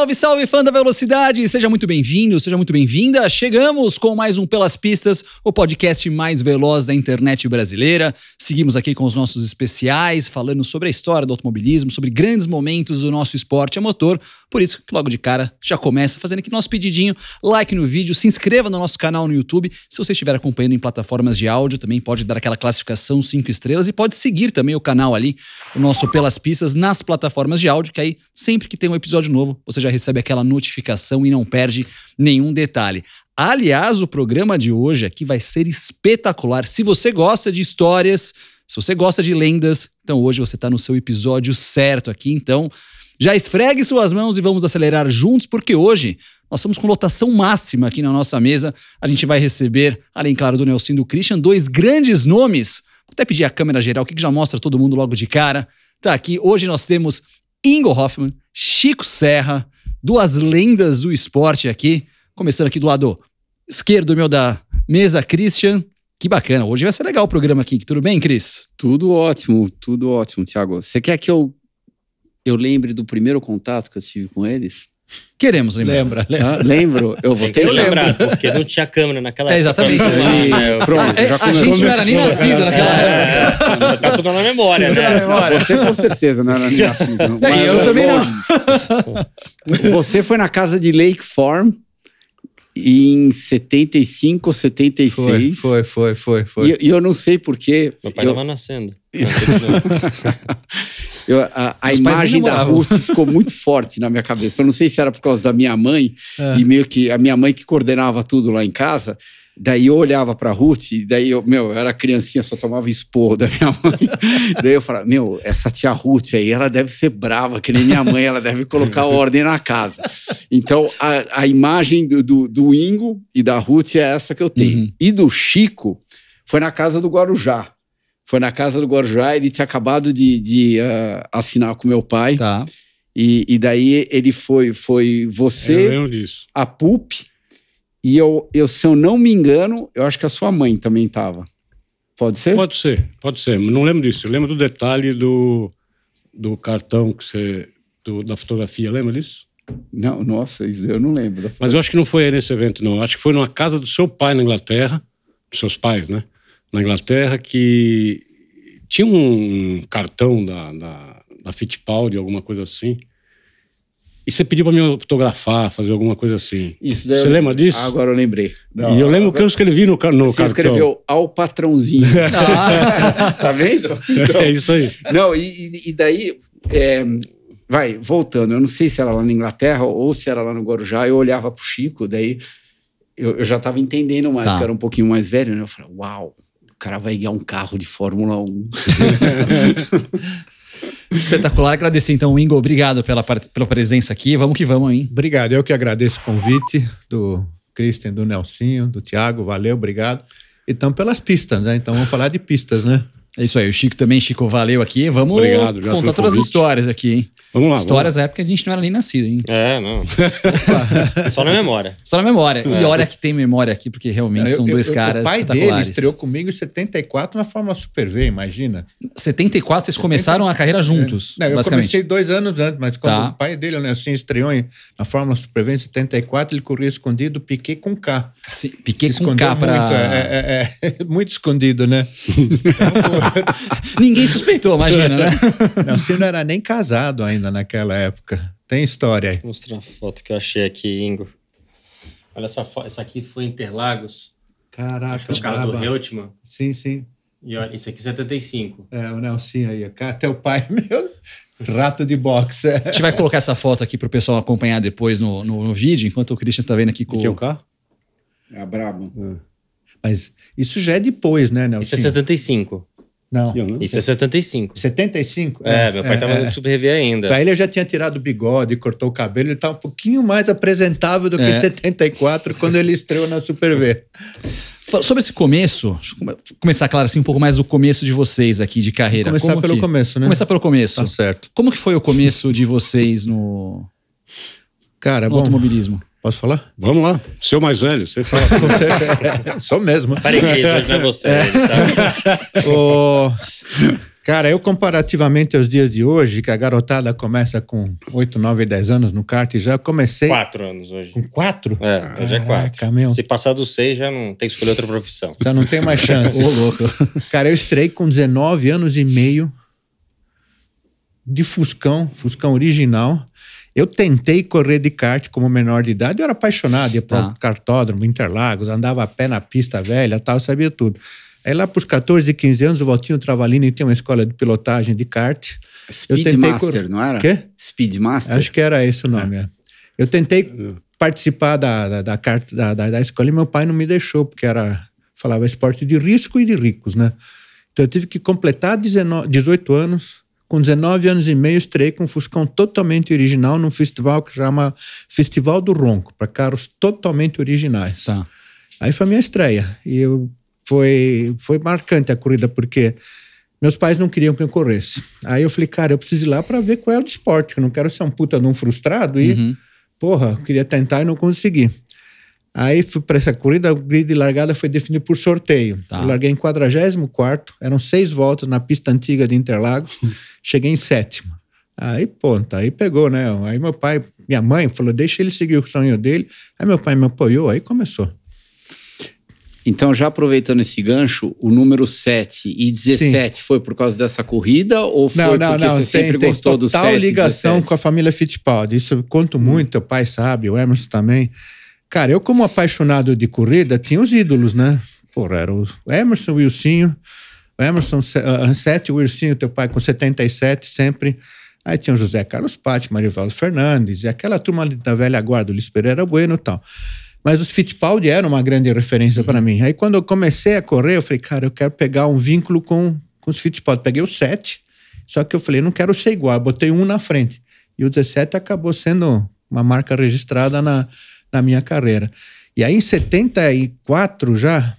Salve, salve, fã da velocidade! Seja muito bem-vindo, seja muito bem-vinda. Chegamos com mais um Pelas Pistas, o podcast mais veloz da internet brasileira. Seguimos aqui com os nossos especiais, falando sobre a história do automobilismo, sobre grandes momentos do nosso esporte a motor. Por isso, logo de cara, já começa fazendo aqui nosso pedidinho: like no vídeo, se inscreva no nosso canal no YouTube. Se você estiver acompanhando em plataformas de áudio, também pode dar aquela classificação 5 estrelas e pode seguir também o canal ali, o nosso Pelas Pistas, nas plataformas de áudio, que aí sempre que tem um episódio novo, você já recebe aquela notificação e não perde nenhum detalhe. Aliás, o programa de hoje aqui vai ser espetacular. Se você gosta de histórias, se você gosta de lendas, então hoje você está no seu episódio certo aqui. Então, já esfregue suas mãos e vamos acelerar juntos, porque hoje nós estamos com lotação máxima aqui na nossa mesa. A gente vai receber, além, claro, do Nelson do Christian, dois grandes nomes. Vou até pedir a câmera geral, que já mostra todo mundo logo de cara. Tá aqui. Hoje nós temos Ingo Hoffman, Chico Serra, duas lendas do esporte aqui. Começando aqui do lado esquerdo meu da mesa, Christian. Que bacana, hoje vai ser legal o programa aqui. Tudo bem, Cris? Tudo ótimo, tudo ótimo, Thiago. Você quer que eu, eu lembre do primeiro contato que eu tive com eles? Queremos lembrar. Lembra, lembra. Ah, lembro, eu ter Eu lembrar, porque não tinha câmera naquela é, época. Exatamente. E, é, pronto, a, é, já começou. A gente não era nem nascido naquela é, época. É, tá tudo na memória, né? Você com certeza não era nem nascido. Mas, eu também não. Você foi na casa de Lake Farm em 75, 76. Foi, foi, foi, foi. foi. E, e eu não sei porquê. Meu pai eu... tava nascendo. Eu, a, a imagem da Ruth ficou muito forte na minha cabeça. Eu não sei se era por causa da minha mãe, é. e meio que a minha mãe que coordenava tudo lá em casa. Daí eu olhava pra Ruth, e daí eu, meu, eu era criancinha, só tomava esporro da minha mãe. daí eu falava, meu, essa tia Ruth aí, ela deve ser brava, que nem minha mãe, ela deve colocar ordem na casa. Então, a, a imagem do, do, do, Ingo e da Ruth é essa que eu tenho. Uhum. E do Chico foi na casa do Guarujá foi na casa do Guarujá, ele tinha acabado de, de uh, assinar com meu pai. Tá. E, e, daí ele foi, foi você, a Pup, e eu, eu, se eu não me engano, eu acho que a sua mãe também estava. Pode ser? Pode ser, pode ser. Não lembro disso. Eu lembro do detalhe do, do cartão que você. Do, da fotografia, lembra disso? Não, nossa, isso eu não lembro. Mas eu acho que não foi nesse evento, não. Eu acho que foi numa casa do seu pai na Inglaterra, dos seus pais, né? na Inglaterra que tinha um cartão da, da, da Fittipaldi, alguma coisa assim. E você pediu para me autografar, fazer alguma coisa assim. Isso daí você eu... lembra disso? Agora eu lembrei. Não, e eu lembro agora... que eu escrevi no, no você cartão. Você escreveu ao patrãozinho. ah, tá vendo? Então, é isso aí. Não, e, e daí. É, vai, voltando. Eu não sei se era lá na Inglaterra ou se era lá no Guarujá. Eu olhava pro Chico, daí eu, eu já estava entendendo mais, tá. que era um pouquinho mais velho, né? Eu falei, uau, cara vai guiar um carro de Fórmula 1. Espetacular, agradecer então, Ingo. Obrigado pela, pela presença aqui. Vamos que vamos, hein? Obrigado, eu que agradeço o convite do Christian, do Nelsinho, do Tiago. Valeu, obrigado. Então, pelas pistas, né? Então vamos falar de pistas, né? É isso aí, o Chico também, Chico, valeu aqui. Vamos Obrigado, contar todas as histórias aqui, hein? Vamos lá. Histórias vamos lá. da época que a gente não era nem nascido, hein? É, não. Só na memória. Só na memória. É. E olha que tem memória aqui, porque realmente eu, são dois eu, caras. O pai dele estreou comigo em 74 na Fórmula Super V, imagina. 74, vocês começaram a carreira juntos. É. Não, eu comecei dois anos antes, mas quando tá. o pai dele, né, assim, estreou na Fórmula Super V em 74, ele corria escondido, piquei com K. Sim, Piquet com K pra... é, é, é, é muito escondido, né? Ninguém suspeitou, imagina, né? Não, não era nem casado ainda naquela época. Tem história aí. Vou mostrar uma foto que eu achei aqui, Ingo. Olha essa foto. Essa aqui foi Interlagos. Caraca, Acho que é o cara do Reutemann. Sim, sim. E olha, isso aqui é 75. É, o Nelson aí. Até o pai meu Rato de boxe. A gente vai colocar essa foto aqui para o pessoal acompanhar depois no, no, no, vídeo, enquanto o Christian está vendo aqui com. Que é o carro? É a Brabham. É. Mas isso já é depois, né, Nelson? Isso é 75. Não. Isso é 75. 75? É, meu pai estava é, no é. Super ainda. Aí ele já tinha tirado o bigode, cortou o cabelo, ele estava tá um pouquinho mais apresentável do que em 74, quando ele estreou na Super V. Sobre esse começo, deixa eu começar, claro, assim, um pouco mais o começo de vocês aqui de carreira. Começar Como pelo que- começo, né? Começar pelo começo. Tá certo. Como que foi o começo de vocês no, Cara, no bom, automobilismo? Posso falar? Vamos lá. Seu mais velho, você fala. Sou mesmo. Parei hoje não é você. É. Tá? o... Cara, eu comparativamente aos dias de hoje, que a garotada começa com 8, 9, 10 anos no kart, já comecei... Quatro anos hoje. Com quatro? É, hoje é quatro. Meu. Se passar dos seis, já não tem que escolher outra profissão. Já não tem mais chance. Ô, louco. Cara, eu estrei com 19 anos e meio de Fuscão, Fuscão original. Eu tentei correr de kart como menor de idade, eu era apaixonado, ia para o tá. cartódromo, Interlagos, andava a pé na pista velha, tal, sabia tudo. Aí lá para os 14, 15 anos, o Valtinho Travalini tinha uma escola de pilotagem de kart. Speedmaster, cor... não era? Quê? Speedmaster? Acho que era esse o é. nome. É. Eu tentei participar da, da, da, da, da escola e meu pai não me deixou, porque era falava esporte de risco e de ricos, né? Então eu tive que completar 19, 18 anos com 19 anos e meio, estrei com um Fuscão totalmente original num festival que chama Festival do Ronco, para carros totalmente originais. Tá. Aí foi a minha estreia. E eu, foi, foi marcante a corrida, porque meus pais não queriam que eu corresse. Aí eu falei, cara, eu preciso ir lá para ver qual é o esporte. que eu não quero ser um puta de um frustrado e, uhum. porra, eu queria tentar e não consegui. Aí fui para essa corrida, o grid de largada foi definido por sorteio. Tá. Eu larguei em 44, eram seis voltas na pista antiga de Interlagos. Cheguei em sétima. Aí, ponta, tá, aí pegou, né? Aí meu pai, minha mãe falou, deixa ele seguir o sonho dele. Aí meu pai me apoiou, aí começou. Então, já aproveitando esse gancho, o número 7 e 17 Sim. foi por causa dessa corrida ou foi não, não, porque não, você tem, sempre tem gostou do 7 Total ligação 17? com a família Fittipaldi. Isso eu conto hum. muito, o pai sabe, o Emerson também. Cara, eu como apaixonado de corrida, tinha os ídolos, né? Porra, era o Emerson, o Wilsinho... Emerson ah, sete, o Ursinho, teu pai, com 77, sempre. Aí tinha o José Carlos Patti, Marivaldo Fernandes, e aquela turma da velha guarda, o Luiz Pereira Bueno e tal. Mas os Fittipaldi eram uma grande referência uhum. para mim. Aí quando eu comecei a correr, eu falei, cara, eu quero pegar um vínculo com, com os Fittipaldi. Peguei o 7, só que eu falei, não quero ser igual. Eu botei um na frente. E o 17 acabou sendo uma marca registrada na, na minha carreira. E aí em 74 já,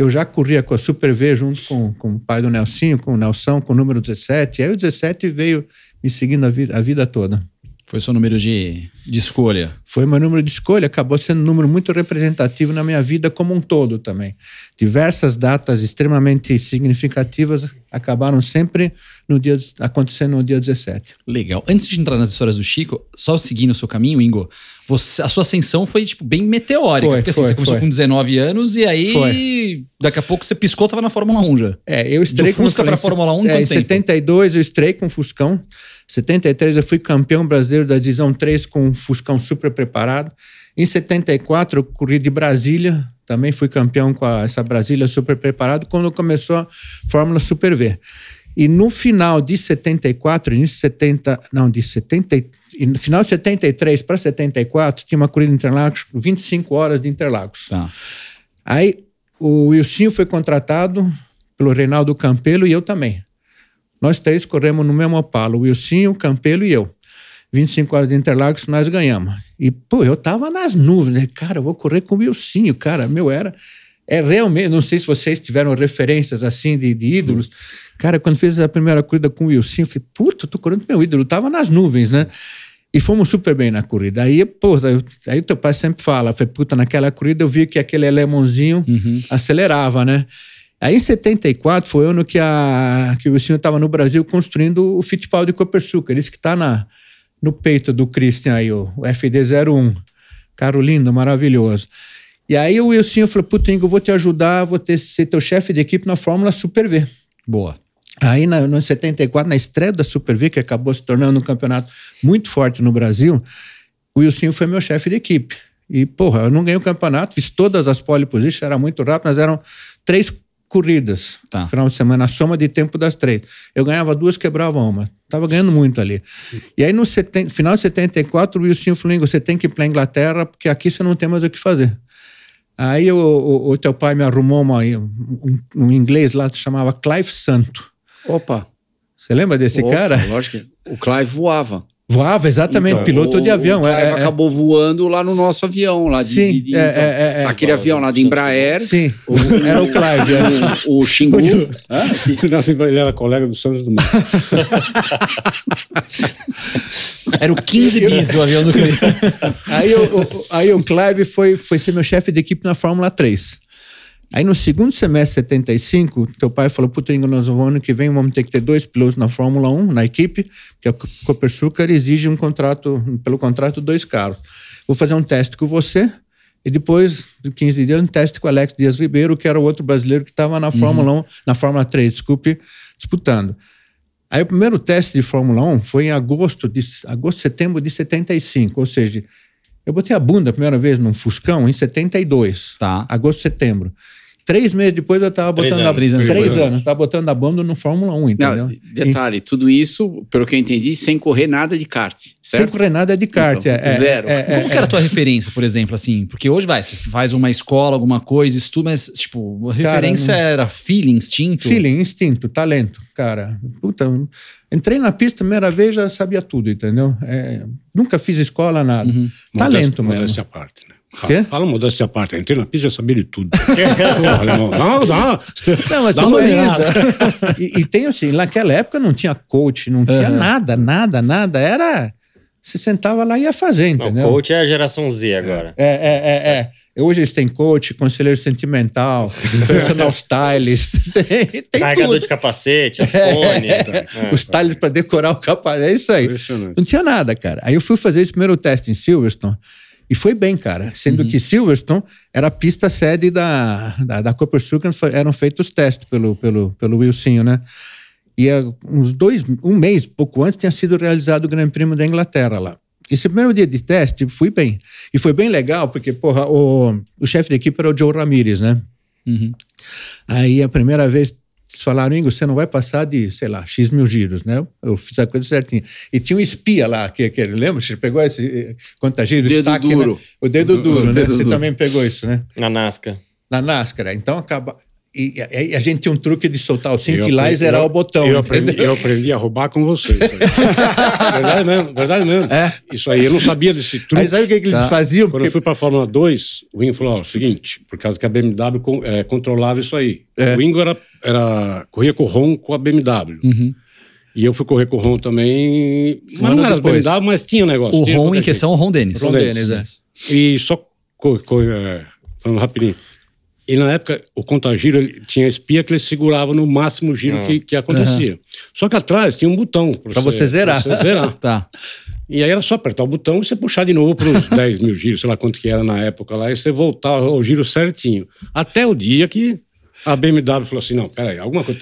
eu já corria com a Super V junto com, com o pai do Nelsinho, com o Nelson, com o número 17. aí o 17 veio me seguindo a vida, a vida toda. Foi seu número de, de escolha? Foi meu número de escolha, acabou sendo um número muito representativo na minha vida como um todo também. Diversas datas extremamente significativas acabaram sempre no dia acontecendo no dia 17. Legal. Antes de entrar nas histórias do Chico, só seguindo o seu caminho, Ingo, você, a sua ascensão foi tipo, bem meteórica. Foi, porque assim, foi, você começou foi. com 19 anos e aí foi. daqui a pouco você piscou, tava na Fórmula 1 já. É, eu estrei com Fusca para Fórmula 1 é, em 72 eu estrei com o Fuscão. 73 eu fui campeão brasileiro da divisão 3 com um Fuscão super preparado. Em 74 eu corri de Brasília, também fui campeão com a, essa Brasília super preparado quando começou a Fórmula Super V. E no final de 74, início de 70, não, de 73 no final de 73 para 74, tinha uma corrida em Interlagos, 25 horas de Interlagos. Tá. Aí o Wilson foi contratado pelo Reinaldo Campelo e eu também. Nós três corremos no mesmo Opala, o Wilson, o Campelo e eu. 25 horas de Interlagos, nós ganhamos. E, pô, eu tava nas nuvens, né? Cara, eu vou correr com o Wilson, cara, meu era. É realmente, não sei se vocês tiveram referências assim de, de ídolos. Cara, quando fiz a primeira corrida com o Wilson, eu falei, puta, tô correndo com meu ídolo, eu tava nas nuvens, né? E fomos super bem na corrida. Aí, pô, aí o teu pai sempre fala, foi puta, naquela corrida eu vi que aquele alemãozinho uhum. acelerava, né? Aí em 74 foi o ano que, a, que o senhor estava no Brasil construindo o de Copersucar, esse que está na no peito do Christian aí, o, o FD01. Caro lindo, maravilhoso. E aí o Wilson falou, Putinho, eu vou te ajudar, vou ter, ser teu chefe de equipe na Fórmula Super V. Boa. Aí, na, no 74, na estreia da Super V, que acabou se tornando um campeonato muito forte no Brasil, o Wilson foi meu chefe de equipe. E, porra, eu não ganhei o campeonato, fiz todas as pole positions, era muito rápido, mas eram três corridas tá. no final de semana, a soma de tempo das três. Eu ganhava duas, quebrava uma. Tava ganhando muito ali. E aí, no seten... final de 74, o Wilson falou: você tem que ir para Inglaterra, porque aqui você não tem mais o que fazer. Aí o, o, o teu pai me arrumou uma, um, um, inglês lá, que chamava Clive Santo. Opa! Você lembra desse Opa, cara? Lógico. Que... O Clive voava. Voava, exatamente, então, piloto o, de avião. O é, é, é, acabou é. voando lá no nosso avião, lá de. Sim, de, de é, então, é, é aquele avião lá de Embraer. Sim, o, era o Clive. O, o Xingu. Nossa, ele era colega do Santos Dumont. Era o 15 bis o avião do Clive. aí, o, aí o Clive foi, foi ser meu chefe de equipe na Fórmula 3. Aí no segundo semestre de 75, teu pai falou: Puta, nós vamos ano que vem vamos ter que ter dois pilotos na Fórmula 1, na equipe, porque a é Copersucar exige um contrato, pelo contrato, dois carros. Vou fazer um teste com você e depois de 15 dias um teste com o Alex Dias Ribeiro, que era o outro brasileiro que estava uhum. na Fórmula uhum. 1, na Fórmula 3, desculpe, disputando. Aí o primeiro teste de Fórmula 1 foi em agosto, de, agosto, setembro de 75, ou seja, eu botei a bunda a primeira vez num Fuscão em 72, tá. agosto, setembro. Três meses depois eu estava botando anos, a, três anos, três anos, Tava botando a banda no Fórmula 1, entendeu? Não, detalhe, e, tudo isso, pelo que eu entendi, sem correr nada de kart. Certo? Sem correr nada de kart. Então, é, é, zero. É, é, Como que era a é. tua referência, por exemplo, assim? Porque hoje vai, você faz uma escola, alguma coisa, estuda, mas, tipo, a referência cara, era feeling, instinto? Feeling, instinto, talento, cara. Puta, entrei na pista primeira vez, já sabia tudo, entendeu? É, nunca fiz escola, nada. Uhum. Talento mano. mesmo. parte, né? Quê? Fala mudança à parte. Entrei na pista e já sabia de tudo. não, é não, não. Não, mas uma E, e tem assim, naquela época não tinha coach, não tinha nada, nada, nada. Era. Se sentava lá e ia fazer, entendeu? Não, coach é a geração Z agora. É, é, é. é, é. Hoje eles têm coach, conselheiro sentimental, personal stylist, tem, tem Carregador tudo. de capacete, as cone, é, é, Os styles para decorar o capacete, é isso aí. Não tinha nada, cara. Aí eu fui fazer esse primeiro teste em Silverstone. E foi bem, cara. Sendo uhum. que Silverstone era a pista sede da, da, da Copper Sugar, eram feitos os testes pelo, pelo, pelo Wilsinho, né? E eh, uns dois, um mês, pouco antes, tinha sido realizado o Grande Prêmio da Inglaterra lá. Esse primeiro dia de teste, fui bem. E foi bem legal, porque, porra, o, o chefe de equipe era o Joe Ramirez, né? Uhum. Aí a primeira vez eles falaram, Ingo, você não vai passar de, sei lá, X mil giros, né? Eu fiz a coisa certinha. E tinha um espia lá, que, que lembra? Você pegou esse contagiro, eh, dedo duro. Né? O dedo duro, o, dedo né? você também pegou isso, né? Na Nasca. Na NASCAR. Né? Então acaba, e, e, a gente tinha um truque de soltar o cinto eu e lá aprendi, zerar o botão. Eu aprendi, eu aprendi, a roubar com vocês. verdade mesmo, verdade mesmo. É. Isso aí, eu não sabia desse truque. Aí sabe o que, que eles tá. faziam? Quando Porque... eu fui para a Fórmula 2, o Ingo falou: ó, seguinte, por causa que a BMW é, eh, controlava isso aí. É. O Ingo era, era, corria com o Ron com a BMW. Uhum. E eu fui correr com o Ron também. Mas não era depois. BMW, mas tinha um negócio. O tinha Ron em questão, o Ron Dennis. Ron Dennis, é. Né? E só. Co, co, eh, falando rapidinho. E na época, o contagiro ele tinha espia que ele segurava no máximo giro ah. que, que, acontecia. Uhum. Só que atrás tinha um botão. Para você, você, zerar. Pra você zerar. tá. E aí era só apertar o botão e você puxar de novo para uns 10 mil giros, sei lá quanto que era na época lá, e você voltar ao giro certinho. Até o dia que a BMW falou assim: não, peraí, alguma coisa.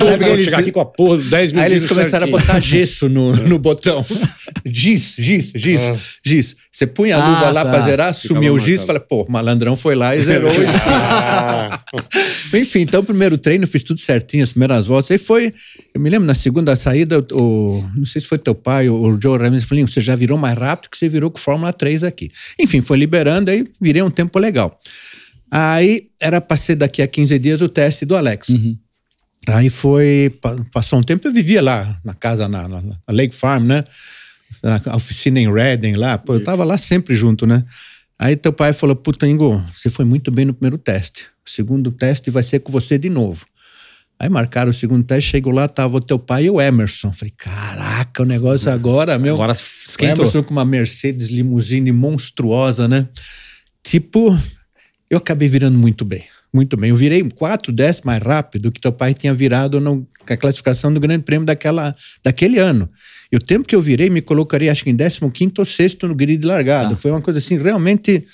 Não é, vou chegar aqui com a porra 10 mil Aí eles começaram certinho. a botar gesso no, é. no botão. Giz, giz, giz, ah. giz. Você punha a ah, luva ah, lá tá. pra zerar, Ficava sumiu o giz e fala, pô, malandrão foi lá e zerou. ah. Enfim, então primeiro treino, fiz tudo certinho, as primeiras voltas. Aí foi, eu me lembro, na segunda saída, o, não sei se foi teu pai ou o Joe Ramsey falou, você já virou mais rápido que você virou com Fórmula 3 aqui. Enfim, foi liberando, aí virei um tempo legal. Aí era para ser daqui a 15 dias o teste do Alex. Uhum. Aí foi, passou um tempo, eu vivia lá na casa, na, na Lake Farm, né? Na oficina em Redding lá, pô, eu tava lá sempre junto, né? Aí teu pai falou, puta, Ingo, você foi muito bem no primeiro teste. O segundo teste vai ser com você de novo. Aí marcaram o segundo teste, chegou lá, tava o teu pai e o Emerson. Falei, caraca, o negócio uhum. agora, meu. Agora esquentou. O Emerson com uma Mercedes limusine monstruosa, né? Tipo, eu acabei virando muito bem. Muito bem. Eu virei quatro décimos mais rápido que teu pai tinha virado no, na classificação do Grande Prêmio daquela, daquele ano. E o tempo que eu virei me colocaria, acho que em 15 ou sexto no grid largado. Ah. Tá. Foi uma coisa assim, realmente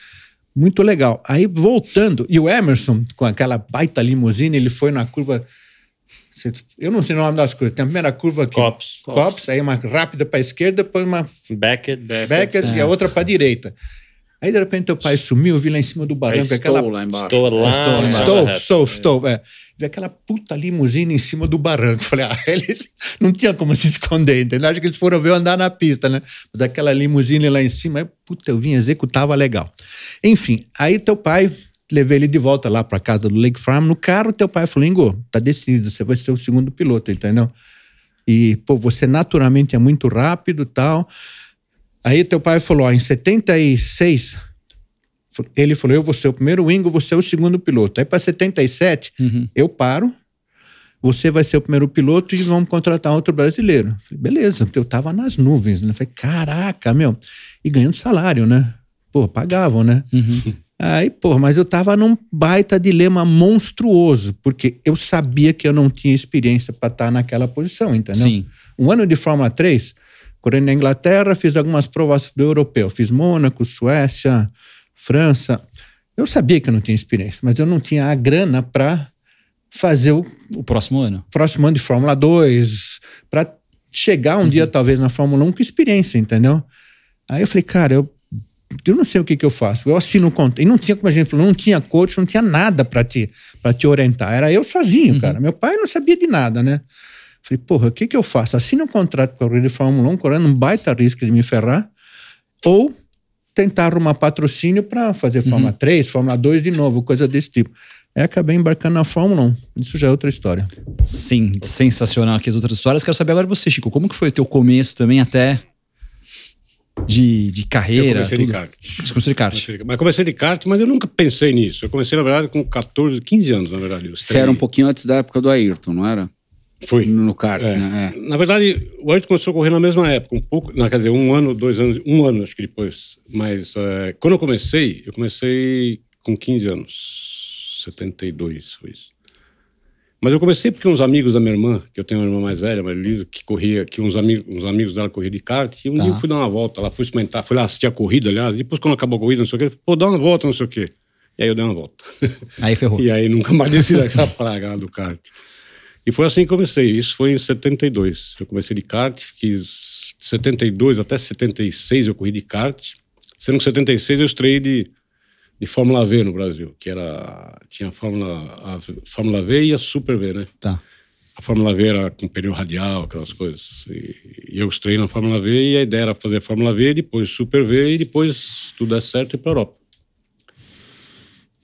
muito legal. Aí voltando, e o Emerson, com aquela baita limusine, ele foi na curva. Eu não sei o nome das curvas. Tem a primeira curva aqui. Cops. Cops, Cops. aí uma rápida para a esquerda, depois uma. Beckett. Beckett, Beckett e a é. outra para a direita. Aí, de repente, teu pai sumiu, eu vi lá em cima do barranco. Aquela... lá embaixo. Estou lá. Estou, estou, estou, estou. É. Vi aquela puta limusine em cima do barranco. Falei, ah, eles não tinha como se esconder, entendeu? Acho que eles foram ver eu andar na pista, né? Mas aquela limusine lá em cima, aí, puta, eu vim executava legal. Enfim, aí teu pai, levei ele de volta lá para casa do Lake Farm. No carro, teu pai falou, Ingo, tá decidido, você vai ser o segundo piloto, entendeu? E, pô, você naturalmente é muito rápido tal. Aí teu pai falou: ó, em 76, ele falou: eu vou ser o primeiro Wingo, você é o segundo piloto. Aí para 77, uhum. eu paro, você vai ser o primeiro piloto e vamos contratar outro brasileiro. Falei, beleza, eu tava nas nuvens, né? Falei, caraca, meu. E ganhando salário, né? Pô, pagavam, né? Uhum. Aí, pô, mas eu tava num baita dilema monstruoso, porque eu sabia que eu não tinha experiência para estar tá naquela posição, entendeu? Sim. Um ano de Fórmula 3, Correndo na Inglaterra, fiz algumas provas do europeu. Fiz Mônaco, Suécia, França. Eu sabia que eu não tinha experiência, mas eu não tinha a grana para fazer o, o próximo ano. Próximo ano de Fórmula 2, para chegar um uhum. dia talvez na Fórmula 1 com experiência, entendeu? Aí eu falei, cara, eu, eu não sei o que, que eu faço. Eu assino o contrato. E não tinha, como a gente falou, não tinha coach, não tinha nada para te, te orientar. Era eu sozinho, uhum. cara. Meu pai não sabia de nada, né? Falei, porra, o que, que eu faço? Assino um contrato com a corrida de Fórmula 1, correndo é um baita risco de me ferrar, ou tentar arrumar patrocínio para fazer uhum. Fórmula uhum. 3, Fórmula 2 de novo, coisa desse tipo. Aí acabei embarcando na Fórmula 1. Isso já é outra história. Sim, sensacional aqui as outras histórias. Quero saber agora você, Chico, como que foi o teu começo também até de, de carreira? Eu comecei tudo. de kart. Você começou de kart? Mas comecei de kart, mas eu nunca pensei nisso. Eu comecei, na verdade, com 14, 15 anos, na verdade. Você era um pouquinho antes da época do Ayrton, não era? Fui. No kart, é. né? É. Na verdade, o Ayrton começou a correr na mesma época, um pouco, na, quer dizer, um ano, dois anos, um ano acho que depois. Mas é, quando eu comecei, eu comecei com 15 anos, 72 foi isso. Mas eu comecei porque uns amigos da minha irmã, que eu tenho uma irmã mais velha, Maria Elisa, que corria, que uns, amig uns amigos dela corriam de kart, e um tá. dia eu fui dar uma volta lá, fui experimentar, fui lá assistir a corrida, aliás, depois quando acabou a corrida, não sei o quê, pô, dá uma volta, não sei o quê. E aí eu dei uma volta. Aí ferrou. e aí nunca mais desci daquela praga lá do kart. E foi assim que comecei. Isso foi em 72. Eu comecei de kart, fiz 72 até 76 eu corri de kart. Sendo que 76 eu estreiei de, de Fórmula V no Brasil, que era tinha a Fórmula, a Fórmula V e a Super V, né? Tá. A Fórmula V era com pneu radial, aquelas coisas. E, e eu estreiei na Fórmula V e a ideia era fazer a Fórmula V, depois Super V e depois tudo é certo ir para Europa.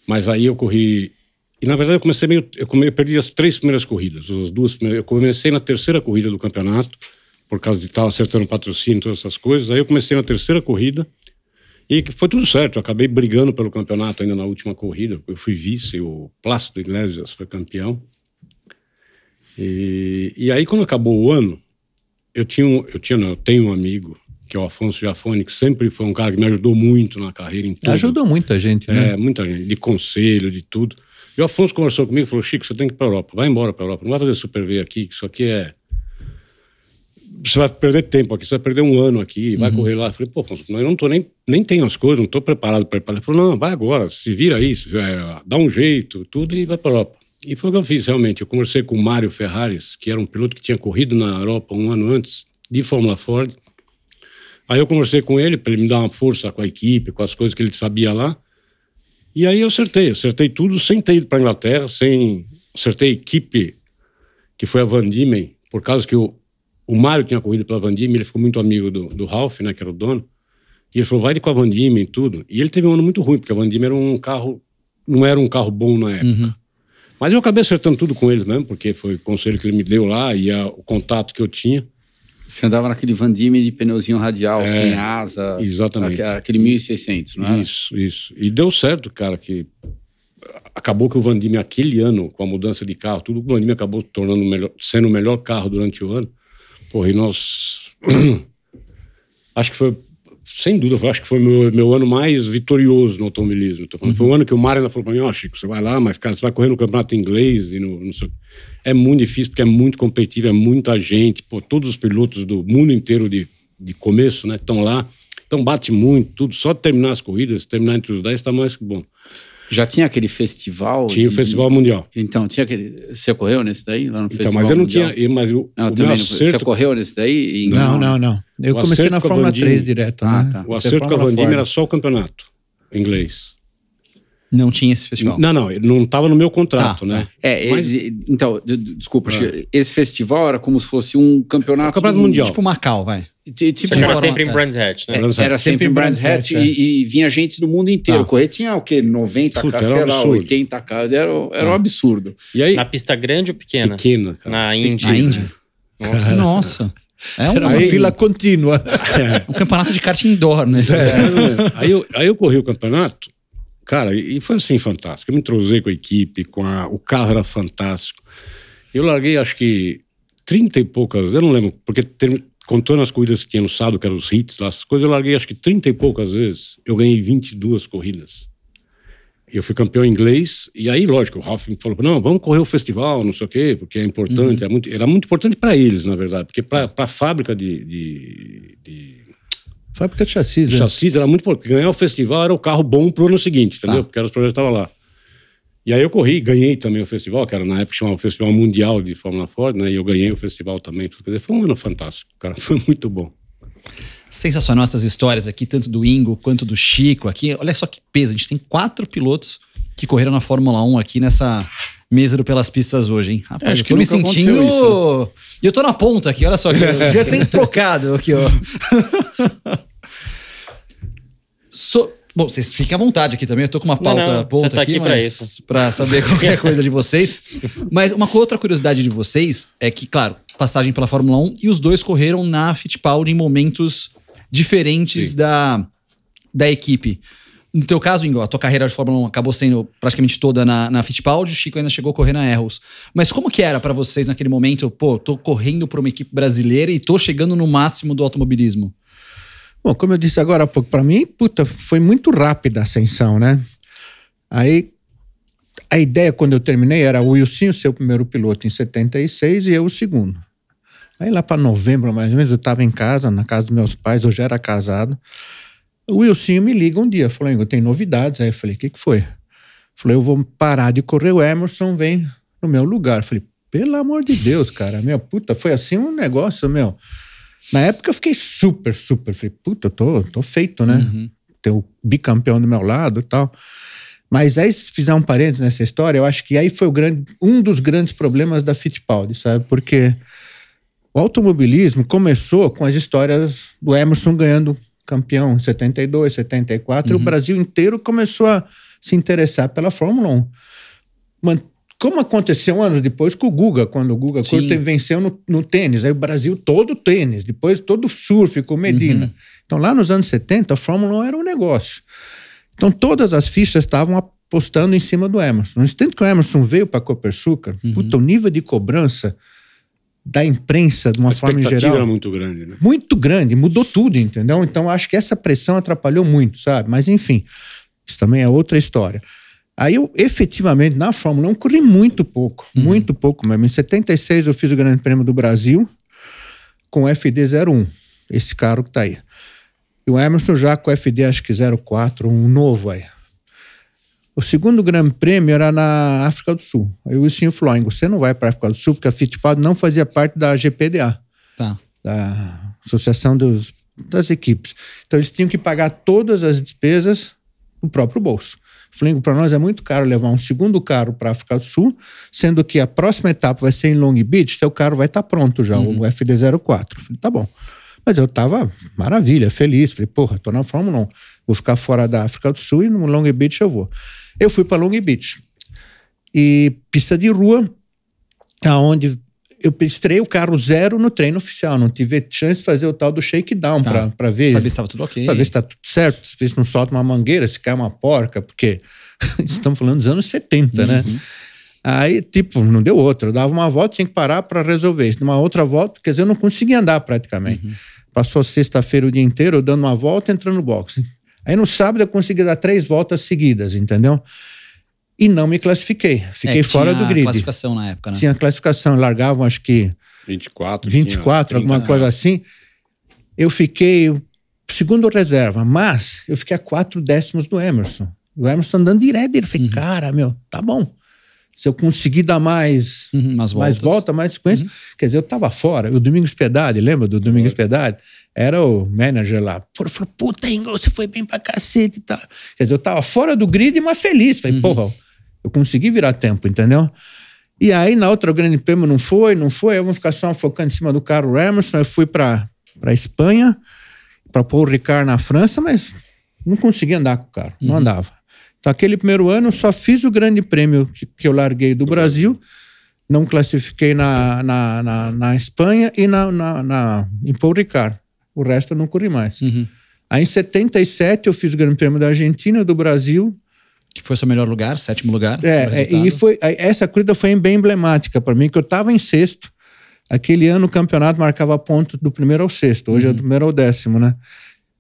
Mas aí eu corri e na verdade eu comecei meio, eu, come, eu perdi as três primeiras corridas, as duas eu comecei na terceira corrida do campeonato por causa de estar acertando patrocínio, todas essas coisas. Aí eu comecei na terceira corrida e foi tudo certo. Eu acabei brigando pelo campeonato ainda na última corrida. Eu fui vice, o Plácido Iglesias foi campeão. E, e aí quando acabou o ano, eu tinha eu tinha, eu tenho um amigo que é o Afonso Jafone, que sempre foi um cara que me ajudou muito na carreira em tudo. Ajudou muita gente, né? É, muita gente, de conselho, de tudo. E o Afonso conversou comigo e falou: Chico, você tem que ir para a Europa, vai embora para a Europa, não vai fazer Super V aqui, que isso aqui é. Você vai perder tempo aqui, você vai perder um ano aqui, vai uhum. correr lá. Eu falei, pô, Afonso, eu não tô nem, nem tenho as coisas, não estou preparado para ir para lá. Ele falou: não, vai agora, se vira aí, se vira, é, dá um jeito, tudo e vai para a Europa. E foi o que eu fiz, realmente. Eu conversei com o Mário Ferraris, que era um piloto que tinha corrido na Europa um ano antes, de Fórmula Ford. Aí eu conversei com ele, para ele me dar uma força com a equipe, com as coisas que ele sabia lá. E aí eu acertei, acertei tudo sem ter ido para Inglaterra, sem acertei a equipe que foi a Van Diemen, por causa que o, o Mário tinha corrido pela Van Diemen, ele ficou muito amigo do, do Ralph, né, que era o dono. E ele falou, vai de com a Van Diemen e tudo. E ele teve um ano muito ruim, porque a Van Diemen era um carro, não era um carro bom na época. Uhum. Mas eu acabei acertando tudo com eles mesmo, né, porque foi o conselho que ele me deu lá e a, o contato que eu tinha. Você andava naquele Van Diemen de pneuzinho radial, é, sem asa. Exatamente. Aquele 1600, não é? Isso, isso. E deu certo, cara, que acabou que o Van Diemen aquele ano, com a mudança de carro, tudo, o Van Diemen acabou tornando melhor, sendo o melhor carro durante o ano. Porra, e nós... Acho que foi sem dúvida, eu acho que foi meu, meu ano mais vitorioso no automobilismo. Tô falando, uhum. Foi o uhum. ano que o ainda falou para mim: Ó, oh, Chico, você vai lá, mas, cara, você vai correr no campeonato inglês e no, o seu... É muito difícil, porque é muito competitivo, é muita gente. Pô, todos os pilotos do mundo inteiro de, de começo né estão lá. Então bate muito, tudo. Só terminar as corridas, terminar entre os 10 está mais que bom. Já tinha aquele festival. Tinha de, o Festival de... Mundial. Então, tinha aquele. Você correu nesse daí? Lá no então, festival mas eu não tinha. Mas o, não, o também acerto... Você correu nesse daí? Em... Não, não, não. Eu o comecei na Fórmula 3 direto. Ah, né? tá. O é acerto com a Vandini era só o campeonato inglês. Não tinha esse festival. Não, não, não estava no meu contrato, tá. né? Tá. É, Mas... então, desculpa, é. esse festival era como se fosse um campeonato. É um campeonato mundial. Tipo Macau, vai. Tipo, tipo era forma, é. né? é, sempre em Brands Hatch, né? era sempre em Brands Hatch é. e, e, vinha gente do mundo inteiro. Tá. Correr tinha o quê? 90 Puta, sei lá, 80 casas. Era, era um tá. absurdo. E aí, Na pista grande ou pequena? Pequena, cara. Na Índia. Na Índia. Nossa. Nossa. É uma, aí, fila contínua. É. Um campeonato de kart indoor, né? É. Aí, eu, aí eu corri o campeonato Cara, e foi assim fantástico. Eu me entrosei com a equipe, com a, o carro era fantástico. Eu larguei, acho que, 30 e poucas, eu não lembro, porque ter, contando as corridas que tinha no sábado, que eram os hits, lá, essas coisas, eu larguei, acho que 30 e poucas vezes. Eu ganhei 22 corridas. Eu fui campeão inglês, e aí, lógico, o Ralf me falou: não, vamos correr o festival, não sei o quê, porque é importante. Uhum. Era, é muito, era muito importante para eles, na verdade, porque para a fábrica de, de, de Fábrica de chassis, né? Chassis era muito importante. Ganhar o festival era o carro bom pro ano seguinte, entendeu? Tá. Porque os projetos estavam lá. E aí eu corri, ganhei também o festival, que era na época chamava Festival Mundial de Fórmula Ford, né? E eu ganhei o festival também. Tudo. Quer dizer, foi um ano fantástico, cara. Foi muito bom. Sensacional essas histórias aqui, tanto do Ingo quanto do Chico aqui. Olha só que peso, a gente tem quatro pilotos que correram na Fórmula 1 aqui nessa mísero pelas pistas hoje, hein? Rapaz, é, Acho eu tô me sentindo. Isso. E né? eu tô na ponta aqui, olha só, que eu já tem trocado aqui, ó. so... Bom, vocês fiquem à vontade aqui também. Eu tô com uma pauta não, não. ponta tá aqui, aqui mas para saber qualquer coisa de vocês. Mas uma outra curiosidade de vocês é que, claro, passagem pela Fórmula 1 e os dois correram na Fittipaldi em momentos diferentes da, da equipe. No teu caso, Ingo, a tua carreira de Fórmula 1 acabou sendo praticamente toda na, na Fittipaldi, o Chico ainda chegou a correr na Erros. Mas como que era para vocês naquele momento, pô, tô correndo para uma equipe brasileira e tô chegando no máximo do automobilismo? Bom, como eu disse agora há pouco, para mim, puta, foi muito rápida a ascensão, né? Aí a ideia quando eu terminei era o Wilson ser o primeiro piloto em 76 e eu o segundo. Aí lá para novembro, mais ou menos, eu estava em casa, na casa dos meus pais, eu já era casado o Wilson me liga um dia, falou, tem novidades. Aí eu falei, o que, que foi? Falei, eu vou parar de correr, o Emerson vem no meu lugar. Eu falei, pelo amor de Deus, cara, meu, puta, foi assim um negócio, meu. Na época eu fiquei super, super, falei, puta, eu tô, tô feito, né? Uhum. Ter o bicampeão do meu lado e tal. Mas aí, se fizer um parênteses nessa história, eu acho que aí foi o grande, um dos grandes problemas da Fittipaldi, sabe? Porque o automobilismo começou com as histórias do Emerson ganhando campeão em 72, 74, uhum. o Brasil inteiro começou a se interessar pela Fórmula 1. Mas como aconteceu anos depois com o Guga, quando o Guga Curta venceu no, no, tênis, aí o Brasil todo tênis, depois todo surf com Medina. Uhum. Então lá nos anos 70 a Fórmula 1 era um negócio. Então todas as fichas estavam apostando em cima do Emerson. No instante que o Emerson veio para Copersucar, uhum. puta, o nível de cobrança da imprensa, de uma forma geral. era muito grande, né? Muito grande, mudou tudo, entendeu? Então acho que essa pressão atrapalhou muito, sabe? Mas enfim, isso também é outra história. Aí eu, efetivamente, na Fórmula 1, corri muito pouco, uhum. muito pouco mesmo. Em 76 eu fiz o Grande Prêmio do Brasil com FD01, esse carro que tá aí. E o Emerson já com FD, acho que 04, um novo aí. O segundo grande prêmio era na África do Sul. Aí o Wilson falou: ah, você não vai para a África do Sul, porque a Fittipaldi não fazia parte da GPDA. Tá. Da Associação dos, das Equipes. Então eles tinham que pagar todas as despesas do próprio bolso. Flamengo para nós é muito caro levar um segundo carro para a África do Sul, sendo que a próxima etapa vai ser em Long Beach, Seu carro vai estar tá pronto já, uhum. o FD04. Falei, tá bom. Mas eu tava maravilha, feliz. Falei, porra, tô na Fórmula 1. Vou ficar fora da África do Sul e no Long Beach eu vou. Eu fui para Long Beach. E pista de rua, aonde eu estrei o carro zero no treino oficial. Não tive chance de fazer o tal do shakedown tá. para ver. Saber se estava tudo ok. Para ver se está tudo certo, se não solta uma mangueira, se cai uma porca, porque estamos falando dos anos 70, né? uhum. né? Aí, tipo, não deu outra. Eu dava uma volta, tinha que parar para resolver isso. Numa outra volta, quer dizer, eu não conseguia andar praticamente. Uhum. Passou sexta-feira o dia inteiro eu dando uma volta entrando no boxe. Aí no sábado eu consegui dar três voltas seguidas, entendeu? E não me classifiquei. Fiquei é, fora do grid. Tinha classificação na época, né? Tinha classificação. Largavam, acho que. 24. 24, tinha, alguma né? coisa assim. Eu fiquei segundo reserva, mas eu fiquei a quatro décimos do Emerson. O Emerson andando direto. Ele falei, uhum. cara, meu, tá bom. Se eu conseguir dar mais, uhum, mais voltas, mais, volta, mais sequência. Uhum. Quer dizer, eu tava fora. O Domingos Piedade, lembra do Domingos uhum. Piedade? era o manager lá. Porra, falou, puta, Engel, você foi bem pra cacete e tal. Quer dizer, eu tava fora do grid, mas feliz. Falei, uhum. porra, eu consegui virar tempo, entendeu? E aí, na outra Grande Prêmio, não foi, não foi. Eu vou ficar só focando em cima do Carlos Emerson. Eu fui pra, pra Espanha, pra pôr o Ricard na França, mas não conseguia andar com o carro, uhum. não andava. Então, aquele primeiro ano, só fiz o Grande Prêmio que, que eu larguei do, Brasil. Brasil não classifiquei na, na, na, na Espanha e na, na, na, em Paul Ricard o resto eu não corri mais. Uhum. Aí em 77 eu fiz o Grande Prêmio da Argentina, do Brasil. Que foi seu melhor lugar, sétimo lugar. É, é e foi, essa corrida foi bem emblemática para mim, que eu estava em sexto. Aquele ano o campeonato marcava ponto do primeiro ao sexto, hoje uhum. é do uhum. primeiro ao décimo, né?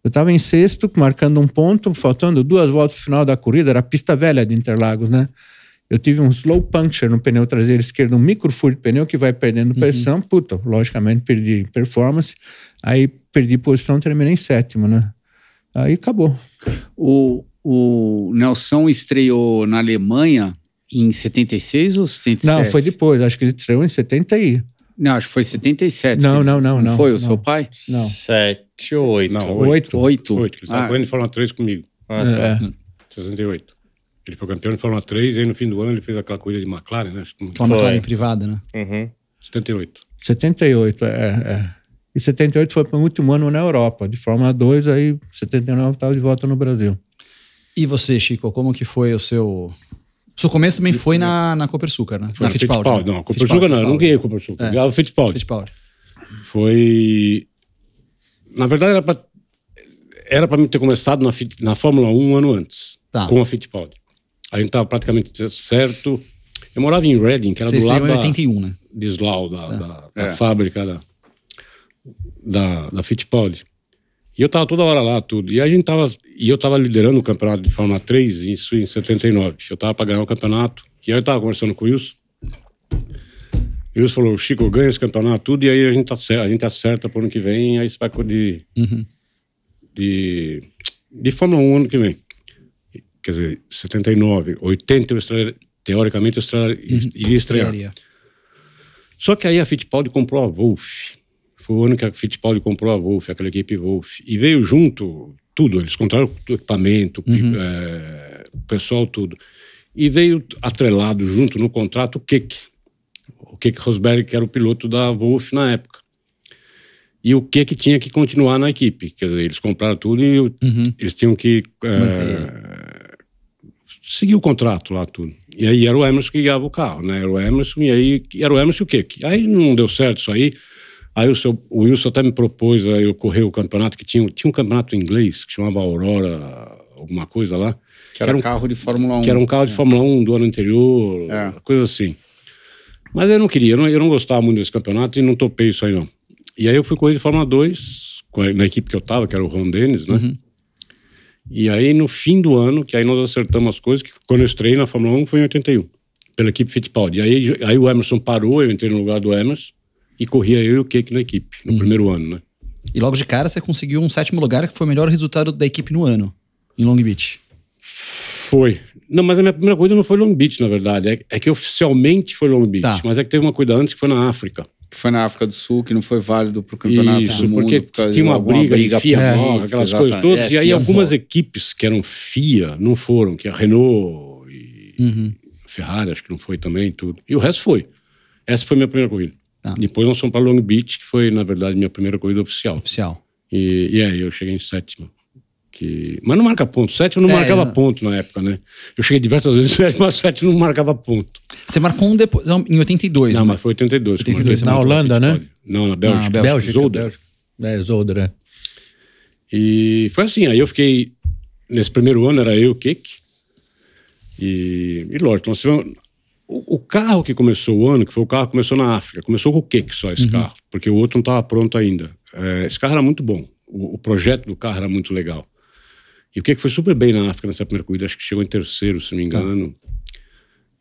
Eu estava em sexto, marcando um ponto, faltando duas voltas o final da corrida, era a pista velha de Interlagos, né? Eu tive um slow puncture no pneu traseiro esquerdo, um microfuro de pneu que vai perdendo uhum. pressão. Uhum. Puta, logicamente perdi performance. Aí perdi posição, terminei em sétimo, né? Aí acabou. O, o Nelson estreou na Alemanha em 76 ou 77? Não, foi depois. Acho que ele estreou em 70 e... Não, acho que foi 77. Não, não, não, não. Não foi o não. seu pai? Não. 7 ou 8. Não, 8. 8. 8. Ele estava ah. correndo é. e falou 3 comigo. Ah, tá. É. 68. Ele foi campeão de Fórmula 3 e aí no fim do ano ele fez aquela corrida de McLaren, né? Foi McLaren privada, né? Uhum. 78. 78, é, é. E 78 foi para o último ano na Europa, de Fórmula 2, aí 79 estava de volta no Brasil. E você, Chico, como que foi o seu... O seu começo também foi na, na Copersucar, né? Foi na, na Fittipaldi. Fittipaldi. Né? Não, Copersucar não, eu não ganhei a Copersucar, é. ganhava Fittipaldi. Fittipaldi. Foi... Na verdade, era para era mim ter começado na, na Fórmula 1 um ano antes, tá. com a Fittipaldi a gente estava praticamente certo. Eu morava em Reading, que era Você do lado 81, da, né? de Slough, da, tá. da, da é. fábrica da, da, da Fittipaldi. E eu estava toda hora lá, tudo. E a gente tava, e eu estava liderando o campeonato de Fórmula 3, isso em 79. Eu estava para ganhar o campeonato. E aí eu estava conversando com o Wilson. E o Wilson falou, Chico, ganha esse campeonato, tudo. E aí a gente, tá a gente acerta para o ano que vem, aí você vai de, uhum. de, de Fórmula 1 ano que vem quer dizer, 79, 80 eu estrear, teoricamente eu uhum. estrear, iria estrear. Só que aí a Fittipaldi comprou a Wolf. Foi o ano que a Fittipaldi comprou a Wolf, aquela equipe Wolf. E veio junto tudo, eles compraram equipamento, uhum. é, pessoal, tudo. E veio atrelado junto no contrato o que O que Rosberg, que era o piloto da Wolf na época. E o que que tinha que continuar na equipe. Quer dizer, eles compraram tudo e uhum. eles tinham que é, segui o contrato lá tudo. E aí era o Emerson que guiava o carro, né? Era o Emerson, e aí era o Emerson o quê? Aí não deu certo isso aí. Aí o, seu, o Wilson até me propôs aí eu correr o campeonato, que tinha, tinha um campeonato inglês que chamava Aurora, alguma coisa lá. Que, que era, um carro de Fórmula 1. Que era um carro de é. Fórmula 1 do ano anterior, é. coisa assim. Mas eu não queria, eu não, eu não gostava muito desse campeonato e não topei isso aí não. E aí eu fui correr de Fórmula 2, na equipe que eu tava, que era o Ron Dennis, né? Uhum. E aí, no fim do ano, que aí nós acertamos as coisas, que quando eu estreiei na Fórmula 1 foi em 81, pela equipe Fittipaldi. Aí, aí o Emerson parou, eu entrei no lugar do Emerson e corria eu e o Cake na equipe, no uhum. primeiro ano, né? E logo de cara você conseguiu um sétimo lugar, que foi o melhor resultado da equipe no ano, em Long Beach. Foi. Não, mas a minha primeira coisa não foi Long Beach, na verdade. É, é que oficialmente foi Long Beach, tá. mas é que teve uma coisa antes que foi na África que foi na África do Sul, que não foi válido para o campeonato Isso, do mundo. Porque por tinha uma briga, briga FIA, é, aquelas exatamente. coisas todas. É, e aí algumas equipes que eram FIA não foram, que a é Renault e uhum. Ferrari, acho que não foi também, tudo. E o resto foi. Essa foi minha primeira corrida. Ah. Depois nós fomos para Long Beach, que foi, na verdade, minha primeira corrida oficial. Oficial. E, e aí eu cheguei em sétima. Que... Mas não marca ponto. Sete eu não é, marcava eu... ponto na época, né? Eu cheguei diversas vezes sete, mas sete não marcava ponto. Você marcou um depois, em 82. Não, né? mas foi 82. 82 na Holanda, né? Não, na Bélgica. Na ah, Bélgica. Bélgica Zolder. Bélgica. É, Zolder, é. E foi assim, aí eu fiquei... Nesse primeiro ano era eu, Kik. E, e Lorde então, o, o, carro que começou o ano, que foi o carro que começou na África, começou com o Kik só esse uhum. carro, porque o outro não estava pronto ainda. É, esse carro era muito bom. O, o projeto do carro era muito legal. E o que, é que foi super bem na África nessa primeira corrida, acho que chegou em terceiro, se não me tá. engano.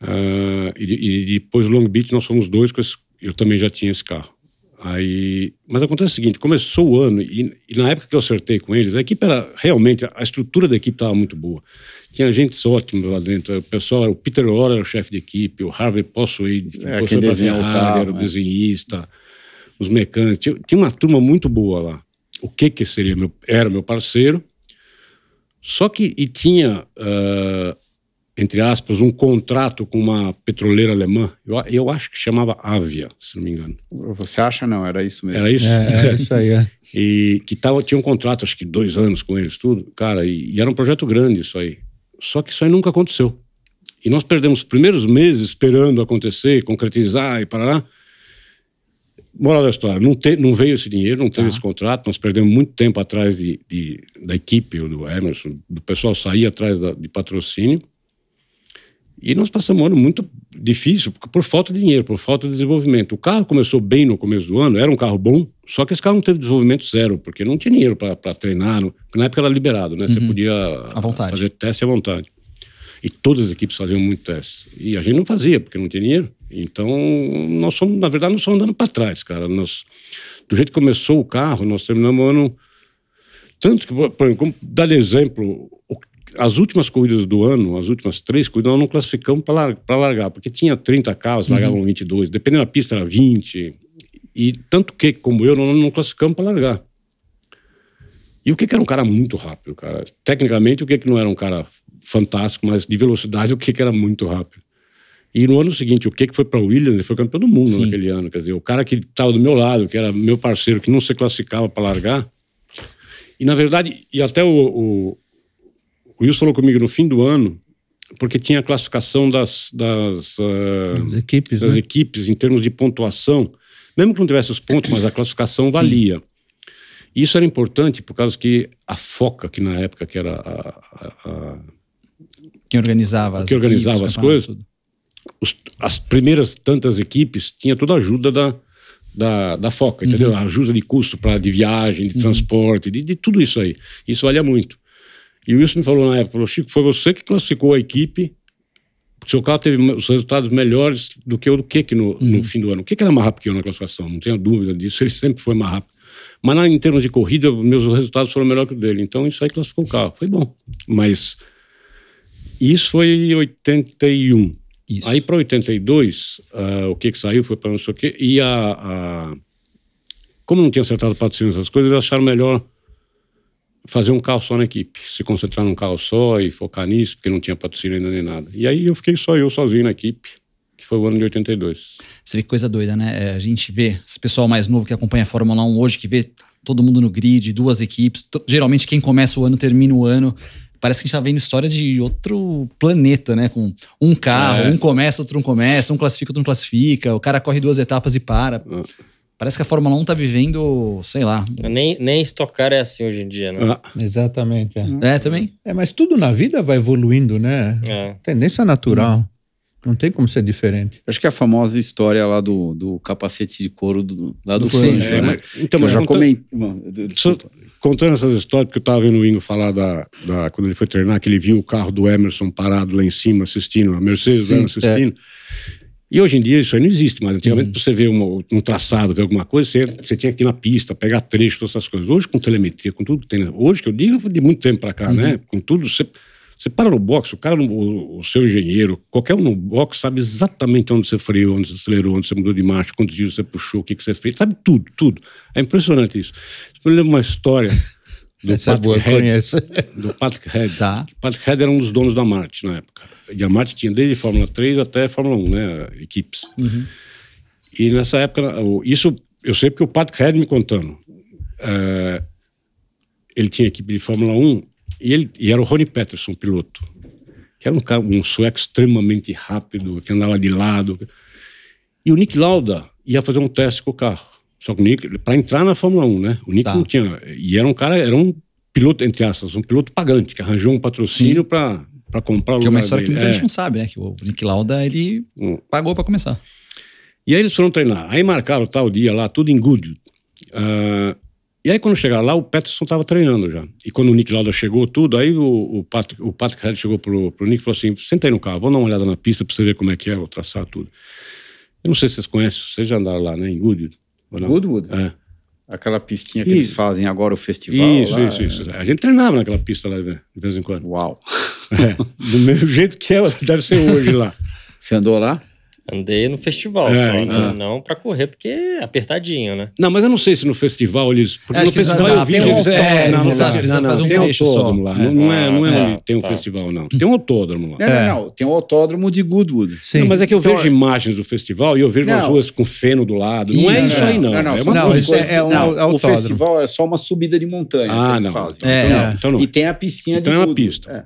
Uh, e, e, depois Long Beach nós fomos dois, esse, eu também já tinha esse carro. Aí, mas acontece o seguinte, começou o ano e, e, na época que eu acertei com eles, a equipe era realmente, a estrutura da equipe estava muito boa. Tinha gente ótima lá dentro. O pessoal era o Peter Orr era o chefe de equipe, o Harvey Possuade, é, que para Ferrari, o carro, era o é. desenhista, os mecânicos. Tinha, tinha, uma turma muito boa lá. O que que seria meu, era meu parceiro, só que e tinha, uh, entre aspas, um contrato com uma petroleira alemã, eu, eu, acho que chamava Avia, se não me engano. Você acha não? Era isso mesmo? Era isso? É, era é, é isso aí, é. e que tava, tinha um contrato, acho que dois anos com eles, tudo. Cara, e, e era um projeto grande isso aí. Só que isso aí nunca aconteceu. E nós perdemos os primeiros meses esperando acontecer, concretizar e parar moral da história, não, te, não veio esse dinheiro, não teve tá. esse contrato, nós perdemos muito tempo atrás de, de da equipe, do Emerson, do pessoal sair atrás da, de patrocínio. E nós passamos um ano muito difícil por, por falta de dinheiro, por falta de desenvolvimento. O carro começou bem no começo do ano, era um carro bom, só que esse carro não teve desenvolvimento zero, porque não tinha dinheiro para treinar. na época era liberado, né? Uhum. Você podia fazer teste à vontade. E todas as equipes faziam muito teste. E a gente não fazia, porque não tinha dinheiro. Então, nós somos, na verdade, nós somos andando para trás, cara. Nós, do jeito que começou o carro, nós terminamos o ano. Tanto que, por exemplo, dar exemplo, as últimas corridas do ano, as últimas três corridas, nós não classificamos para largar, largar, porque tinha 30 carros, uhum. largavam 22, dependendo da pista era 20. E tanto que, como eu, nós não classificamos para largar. E o que, era um cara muito rápido, cara? Tecnicamente, o que, que não era um cara fantástico, mas de velocidade, o que, que era muito rápido. E no ano seguinte, o que, que foi para o Williams, ele foi campeão do mundo Sim. naquele ano. Quer dizer, o cara que estava do meu lado, que era meu parceiro, que não se classificava para largar. E na verdade, e até o, o, o Wilson falou comigo no fim do ano, porque tinha a classificação das, das, ah, das, uh, equipes, das né? equipes em termos de pontuação. Mesmo que não tivesse os pontos, mas a classificação valia. Sim. Isso era importante por causa que a foca, que na época que era a, a, a quem organizava, que organizava equipes, as, coisas, os, as primeiras tantas equipes tinha toda a ajuda da, da, da foca, uhum. entendeu? A ajuda de custo para de viagem, de uhum. transporte, de, de tudo isso aí. Isso valia muito. E o Wilson me falou na época, falou, Chico, foi você que classificou a equipe seu carro teve os resultados melhores do que o do que no, uhum. no fim do ano. O que era mais rápido que eu na classificação? Não tenho dúvida disso, ele sempre foi mais rápido. Mas lá, em termos de corrida, meus resultados foram melhores que o dele. Então isso aí classificou o carro. Foi bom. Mas isso foi em 81. Isso. Aí para 82, uh, o que que saiu foi para não sei o quê. E a, a... Como não tinha acertado patrocínio essas coisas, eles acharam melhor fazer um carro só na equipe, se concentrar num carro só e focar nisso, porque não tinha patrocínio ainda nem nada. E aí eu fiquei só eu sozinho na equipe que foi o ano de 82. Você vê que coisa doida, né? É, a gente vê esse pessoal mais novo que acompanha a Fórmula 1 hoje, que vê todo mundo no grid, duas equipes. Geralmente quem começa o ano termina o ano. Parece que a gente tá vendo história de outro planeta, né? Com um carro, é. um começa, outro não começa, um classifica, outro não classifica, o cara corre duas etapas e para. Ah. Parece que a Fórmula 1 tá vivendo, sei lá. É, nem, nem estocar é assim hoje em dia, né? Ah, exatamente. É. é. também? É, mas tudo na vida vai evoluindo, né? É. Tendência natural. Não tem como ser diferente. Acho que é a famosa história lá do, do capacete de couro do, lá do, Sanjo, é, né? né? Então, mas, então, mas eu já comentei. Contando essas histórias, porque eu estava vendo o Ingo falar da, da, Quando ele foi treinar, que ele viu o carro do Emerson parado lá em cima assistindo, a Mercedes Sim, é. assistindo. É. E hoje em dia isso aí não existe, mas antigamente, uhum. para você ver uma, um traçado, ver alguma coisa, você, você tinha que ir na pista, pegar trecho, todas essas coisas. Hoje, com telemetria, com tudo que tem. Né? Hoje, que eu digo, de muito tempo para cá, uhum. né? Com tudo. Você, você para no box, o cara, o, o, seu engenheiro, qualquer um no box sabe exatamente onde você freou, onde você acelerou, onde você mudou de marcha, quantos dias você puxou, o que, que você fez, sabe tudo, tudo. É impressionante isso. Eu lembro uma história do Essa é Patrick boa, Head, conheço. Do Patrick Head. Tá. Patrick Head era um dos donos da Marte na época. E a Marte tinha desde Fórmula 3 até Fórmula 1, né? Equipes. Uhum. E nessa época, isso eu sei porque o Patrick Head me contando. É, ele tinha equipe de Fórmula 1 e, ele, e era o Rony Peterson, piloto, que era um, cara, um sueco extremamente rápido, que andava de lado. E o Nick Lauda ia fazer um teste com o carro. Só que o Nick, para entrar na Fórmula 1, né? O Nick tá. não tinha. E era um cara, era um piloto, entre aspas, um piloto pagante, que arranjou um patrocínio para comprar o que lugar. Que é uma história dele. que muita é. gente não sabe, né? Que o Nick Lauda, ele hum. pagou para começar. E aí eles foram treinar. Aí marcaram o tal dia lá, tudo em Goodwood. Uh, e aí, quando chegaram lá, o Peterson estava treinando já. E quando o Nick Lauda chegou, tudo, aí o, o Patrick, o Patrick Head chegou pro, pro Nick e falou assim: senta aí no carro, vamos dar uma olhada na pista para você ver como é que é, o traçar tudo. Eu não sei se vocês conhecem, vocês já andaram lá, né? Em Goodwood. Goodwood? É. Aquela pistinha que isso. eles fazem agora, o festival. Isso, lá, isso, é... isso. A gente treinava naquela pista lá de vez em quando. Uau! É, do mesmo jeito que é, deve ser hoje lá. Você andou lá? Andei no festival é, só, né? Então. não para correr, porque é apertadinho, né? Não, mas eu não sei se no festival eles. Porque Acho no festival eu vi um eles. É, não, não, sabe, não, não, tem um autódromo lá. Não é, não é, ah, tem um tá. festival, não. Tem um autódromo lá. Não, é, não, é. não. Tem um autódromo de Goodwood. Sim. mas é que eu então, vejo é- imagens do festival e eu vejo as ruas com feno do lado. Não é isso aí, não. Não, não, é uma coisa. é O festival é só uma subida de montanha que ah, eles fazem. Então, e tem a piscina de Então é uma pista.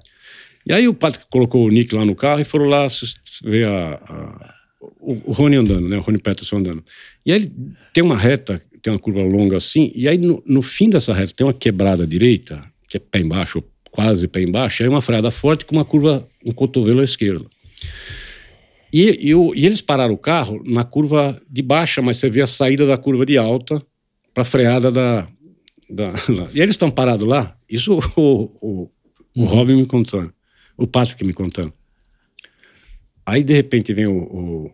E aí o Patrick colocou o Nick lá no carro e foram lá ver a o Rony andando, né? O Rony Peterson andando. E aí ele tem uma reta, tem uma curva longa assim, e aí no, no fim dessa reta tem uma quebrada direita, que é pé embaixo, ou quase pé embaixo, aí uma freada forte com uma curva, um cotovelo à esquerda. E, e, o, e eles pararam o carro na curva de baixa, mas você vê a saída da curva de alta para a freada da, da, da, E eles estão parados lá, isso o, o, o Robin me contando, o Patrick me contando. Aí, de repente, vem o, o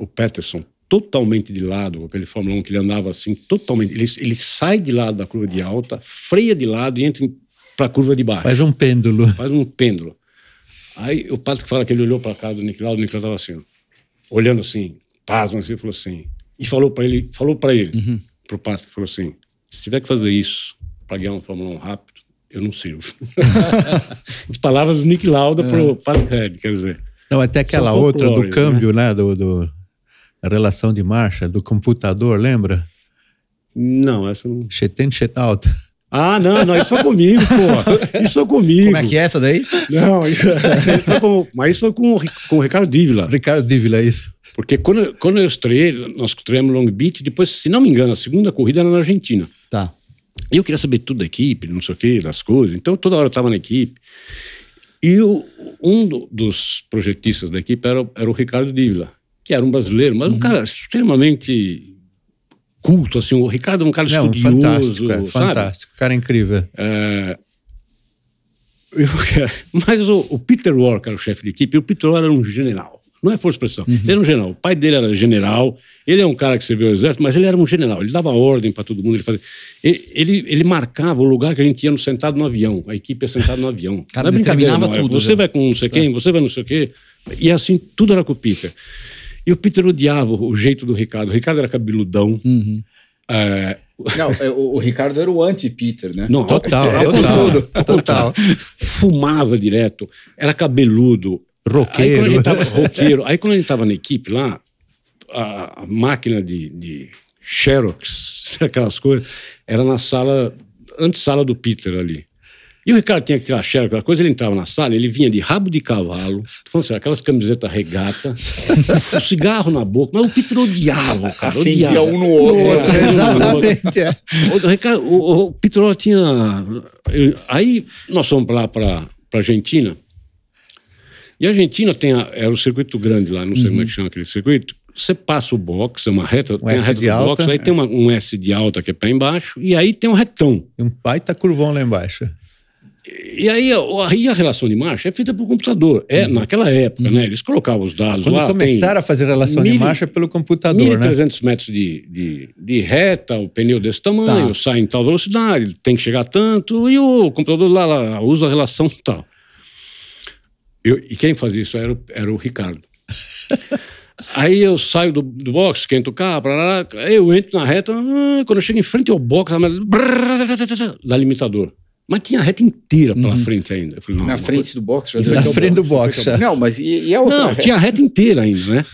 o Peterson totalmente de lado, aquele Fórmula 1 que ele andava assim, totalmente. Ele, ele sai de lado da curva de alta, freia de lado e entra para a curva de baixo. Faz um pêndulo. Faz um pêndulo. Aí o Patrick fala que ele olhou para cá do Lauda, o Nicolau estava assim, ó, olhando assim, pasmo assim, falou assim. E falou para ele, falou para ele, uhum. para o Patrick, falou assim: se tiver que fazer isso para ganhar um Fórmula 1 rápido, eu não sirvo. As palavras do Nick Lauda é. para o Patrick Head, quer dizer. Não, até aquela outra do né? câmbio, né? né? Do, do, a relação de marcha do computador, lembra? Não, essa não. Shit in, shit out. Ah, não, não, isso foi comigo, pô. Isso é comigo. Como é que é essa daí? Não, isso, isso com, mas isso foi com, com o Ricardo Dívila. Ricardo Dívila, é isso. Porque quando, quando eu estreiei, nós estreamos Long Beach, depois, se não me engano, a segunda corrida era na Argentina. Tá. E eu queria saber tudo da equipe, não sei o quê, das coisas. Então, toda hora eu estava na equipe. E um do, dos projetistas da equipe era, era o Ricardo Dívila que era um brasileiro, mas um uhum. cara extremamente culto, assim. O Ricardo é um cara Não, estudioso. Fantástico, é, fantástico. Cara incrível. É... Eu... mas o, o, Peter War, que era o chefe de equipe, o Peter War era um general. Não é força de expressão. Uhum. Ele era um general. O pai dele era general. Ele é um cara que serviu o exército, mas ele era um general. Ele dava ordem para todo mundo. Ele, fazia... ele, ele marcava o lugar que a gente ia no, sentado no avião. A equipe ia sentada no avião. Cara, não é brincadeira, não. É, tudo, você já. Né? vai com não sei quem, é. você vai não sei o quê. E assim, tudo era com o Peter. E o Peter odiava o jeito do Ricardo. O Ricardo era cabeludão. Uhum. É... Não, é, o, o, Ricardo era o anti-Peter, né? Não, total, é, é total, total. Fumava direto, era cabeludo. Roqueiro. Aí, né? tava, roqueiro. Aí quando a gente tava na equipe lá, a, a máquina de, de Xerox, aquelas coisas, era na sala, antes sala do Peter ali. E o Ricardo tinha que tirar xerox, aquela coisa, ele entrava na sala, ele vinha de rabo de cavalo, falando assim, aquelas camisetas regata, o cigarro na boca, mas o Peter odiava, cara. Acendia odiava. um no outro. No outro exatamente. É. O, Ricardo, o, o Peter tinha... Aí nós fomos lá para a Argentina, e a Argentina tem a, era o um circuito grande lá, não sei uhum. como é que uhum. chama aquele circuito, você passa o box, é uma reta, um tem a reta do box, aí tem uma, um S de alta que é para embaixo, e aí tem um retão. E um baita curvão lá embaixo. E aí, a relação de marcha é feita por computador. É, uhum. naquela época, uhum. né? Eles colocavam os dados Quando lá. Quando começaram a fazer relação mil, de marcha pelo computador, 1, né? 300 metros de, de, de, reta, o pneu desse tamanho, tá. sai em tal velocidade, tem que chegar tanto, e o computador lá, lá usa a relação tal. Eu, e quem fazia isso era, era o Ricardo. Aí eu saio do, do box, quento o carro, eu entro na reta, ah, quando eu chego em frente ao box, da limitador. Mas tinha a reta inteira pela uhum. frente ainda. Falei, não, na frente do box? na frente do box. Não, mas e, e a outra Não, reta? tinha a reta inteira ainda, né?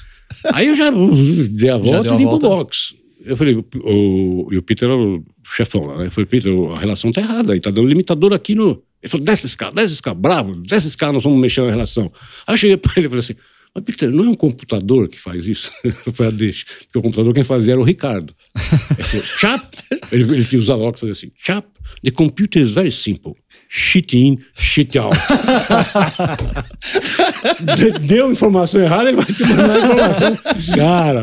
Aí eu já dei a volta e vim pro box. Eu falei, o, e o Peter era o chefão lá, né? Eu falei, Peter, a relação tá errada, aí tá dando limitador aqui no... Ele falou, desce esse cara, desce esse cara, bravo, desce esse cara, nós vamos mexer na relação. Aí eu cheguei pra ele e falei assim, mas Peter, não é um computador que faz isso? Foi a deixa. Porque o computador quem fazia era o Ricardo. Ele falou, chap! Ele, ele usava o e fazia assim, chap. The computer is very simple. Shit in, shit out. Deu informação errada, ele vai te mandar informação. Cara,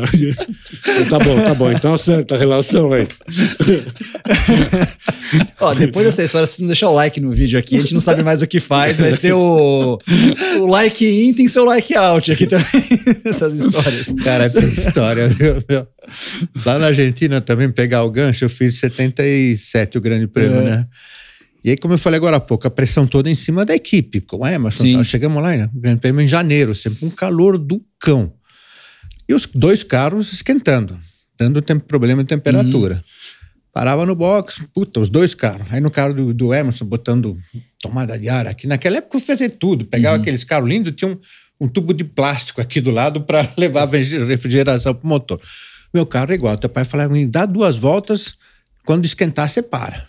tá bom, tá bom. Então acerta a relação aí. Ó, depois dessa história, se não deixar o like no vídeo aqui, a gente não sabe mais o que faz. Vai ser o, o like in, tem seu like out aqui também. Essas histórias. Cara, que história, meu. Lá na Argentina também, pegar o gancho, eu fiz 77 o Grande Prêmio, é. né? E aí, como eu falei agora há pouco, a pressão toda em cima da equipe, com o Emerson. chegamos lá, né? o Grande Prêmio em janeiro, sempre um calor do cão. E os dois carros esquentando, dando problema de temperatura. Uhum. Parava no box, puta, os dois carros. Aí no carro do, do Emerson, botando tomada de ar aqui. Naquela época eu fazia tudo, pegava uhum. aqueles carros lindos, tinha um, um tubo de plástico aqui do lado para levar a refrigeração para o motor. Meu carro é igual. Teu pai falava, me dá duas voltas, quando esquentar, você para.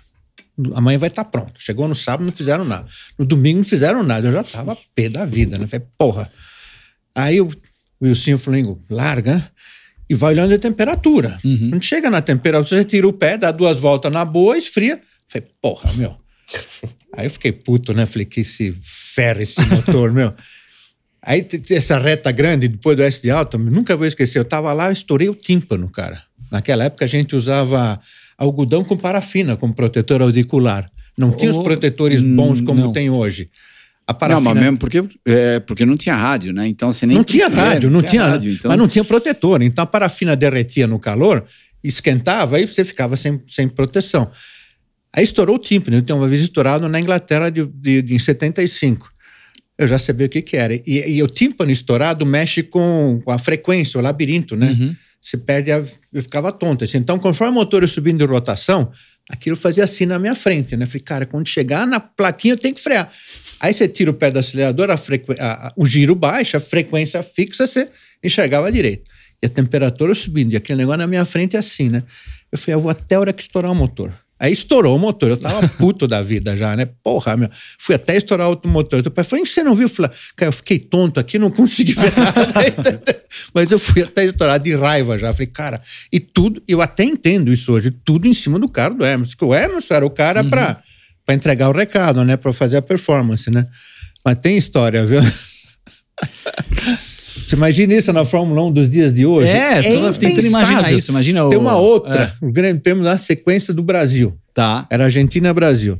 Amanhã vai estar tá pronto. Chegou no sábado, não fizeram nada. No domingo, não fizeram nada. Eu já tava pé da vida, né? Falei, porra. Aí o Wilson Flamengo larga, né? E vai olhando a temperatura. Uhum. Quando chega na temperatura, você tira o pé, dá duas voltas na boa, esfria. Falei, porra, meu. Aí eu fiquei puto, né? Falei, que se ferra esse motor, meu. Aí essa reta grande, depois do S de alta, nunca vou esquecer. Eu estava lá, eu estourei o tímpano, cara. Naquela época a gente usava algodão com parafina como protetor auricular. Não tinha os oh, protetores bons como não. tem hoje. A parafina... Não, mas mesmo porque, é, porque não tinha rádio, né? Então você nem. Não tinha rádio, não, tinha, rádio, então... mas não tinha protetor. Então a parafina derretia no calor, esquentava e você ficava sem, sem proteção. Aí estourou o tímpano. Eu tenho uma vez estourado na Inglaterra de, de, de, em 75 eu já sabia o que, que era. E, e o tímpano estourado mexe com, com a frequência, o labirinto, né? Uhum. Você perde, a, eu ficava tonto. Assim. Então, conforme o motor ia subindo de rotação, aquilo fazia assim na minha frente, né? Falei, cara, quando chegar na plaquinha, eu tenho que frear. Aí você tira o pé do acelerador, a frequ... a, a, o giro baixa, a frequência fixa, você enxergava direito. E a temperatura subindo, e aquele negócio na minha frente é assim, né? Eu falei, eu vou até a hora que estourar o motor. Aí estourou o motor. Eu tava puto da vida já, né? Porra, meu. Fui até estourar outro motor. Teu pai falou: você não viu? Eu cara, eu fiquei tonto aqui, não consegui ver nada. Mas eu fui até estourar de raiva já. Falei, cara, e tudo, eu até entendo isso hoje, tudo em cima do cara do Emerson. Que o Emerson era o cara uhum. pra, pra entregar o recado, né? Pra fazer a performance, né? Mas tem história, viu? Você imagina isso na Fórmula 1 dos dias de hoje? É, é que imaginar isso. Imagina o... Tem uma outra, é. o Grande Prêmio da sequência do Brasil. Tá. Era Argentina e Brasil.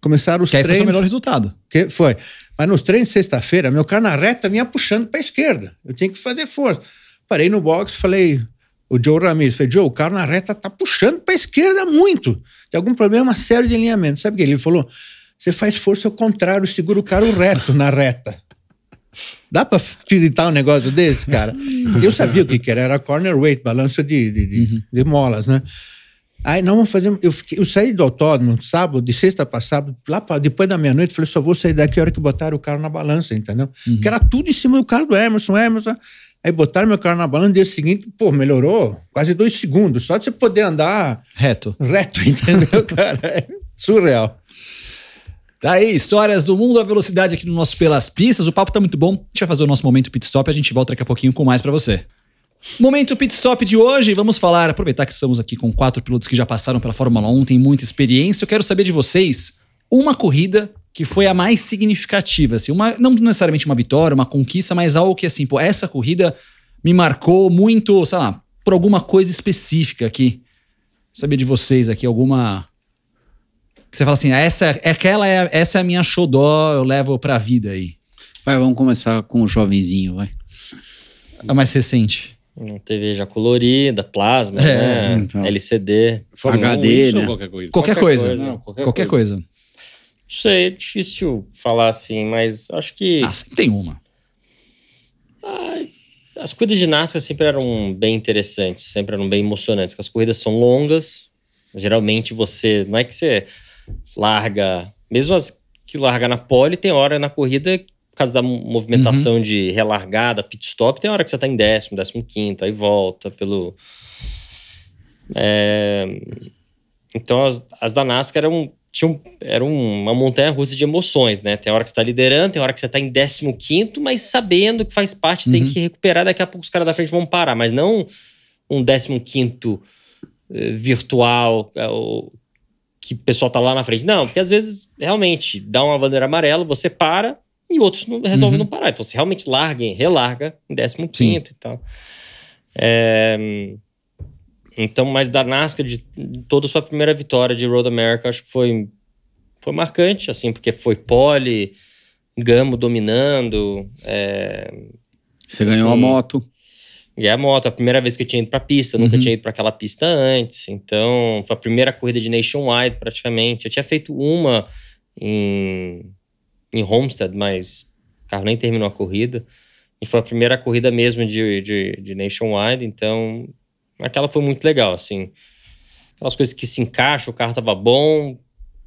Começaram os que treinos. Que foi o melhor resultado. Que foi. Mas nos treinos de sexta-feira, meu carro na reta vinha puxando para a esquerda. Eu tinha que fazer força. Parei no box, falei, o Joe Ramirez. Falei, Joe, o carro na reta tá puxando para a esquerda muito. Tem algum problema sério de alinhamento. Sabe o que ele falou? Você faz força ao contrário, segura o carro reto na reta. Dá para filitar um negócio desse, cara? Eu sabia o que, era, era corner weight, balança de, de, de, uhum. de molas, né? Aí, não, vamos fazer. Eu, fiquei, eu saí do autódromo sábado, de sexta para sábado, lá pra, depois da meia-noite, falei, só vou sair daqui a hora que botaram o carro na balança, entendeu? Uhum. Que era tudo em cima do carro do Emerson, Emerson. Aí botaram meu carro na balança, no dia seguinte, pô, melhorou quase dois segundos, só de você poder andar. Reto. Reto, entendeu, cara? É surreal. Tá aí, histórias do mundo da velocidade aqui no nosso Pelas Pistas. O papo tá muito bom. A gente vai fazer o nosso momento pit stop a gente volta daqui a pouquinho com mais para você. Momento pit stop de hoje, vamos falar, aproveitar que estamos aqui com quatro pilotos que já passaram pela Fórmula 1, tem muita experiência. Eu quero saber de vocês uma corrida que foi a mais significativa, assim, uma, não necessariamente uma vitória, uma conquista, mas algo que assim, pô, essa corrida me marcou muito, sei lá, por alguma coisa específica aqui. Saber de vocês aqui alguma você fala assim, ah, essa, é, aquela é, essa é a minha xodó, eu levo para a vida aí? Vai, vamos começar com o jovenzinho, vai. A mais recente. Hum, TV já colorida, plasma, é, né? Então. LCD. HD, né? Qualquer coisa. Qualquer, coisa. coisa. Não, qualquer, qualquer coisa. coisa. Não sei, é difícil falar assim, mas acho que... Ah, tem uma. Ah, as corridas de NASCAR sempre eram bem interessantes, sempre eram bem emocionantes, as corridas são longas, geralmente você... Não é que você larga, mesmo as que larga na pole, tem hora na corrida, por causa da movimentação uhum. de relargada, pit stop, tem hora que você tá em décimo, décimo quinto, aí volta pelo. É... Então as, as da NASCAR eram, tinham, eram uma montanha russa de emoções, né? Tem hora que você tá liderando, tem hora que você tá em décimo quinto, mas sabendo que faz parte, uhum. tem que recuperar, daqui a pouco os caras da frente vão parar, mas não um décimo quinto eh, virtual é, que o pessoal tá lá na frente. Não, porque às vezes, realmente, dá uma bandeira amarela, você para e outros não, resolvem uhum. não parar. Então, se realmente larguem, relarga em 15 quinto e tal. É... Então, mas da Nascar, de toda a sua primeira vitória de Road America, acho que foi, foi marcante, assim, porque foi pole, Gamo dominando. É... Você ganhou a assim, moto. E é a moto, a primeira vez que eu tinha ido pra pista, eu nunca uhum. tinha ido para aquela pista antes. Então, foi a primeira corrida de Nationwide, praticamente. Eu tinha feito uma em, em Homestead, mas o carro nem terminou a corrida. E foi a primeira corrida mesmo de, de, de Nationwide, então aquela foi muito legal, assim. Aquelas coisas que se encaixam, o carro tava bom,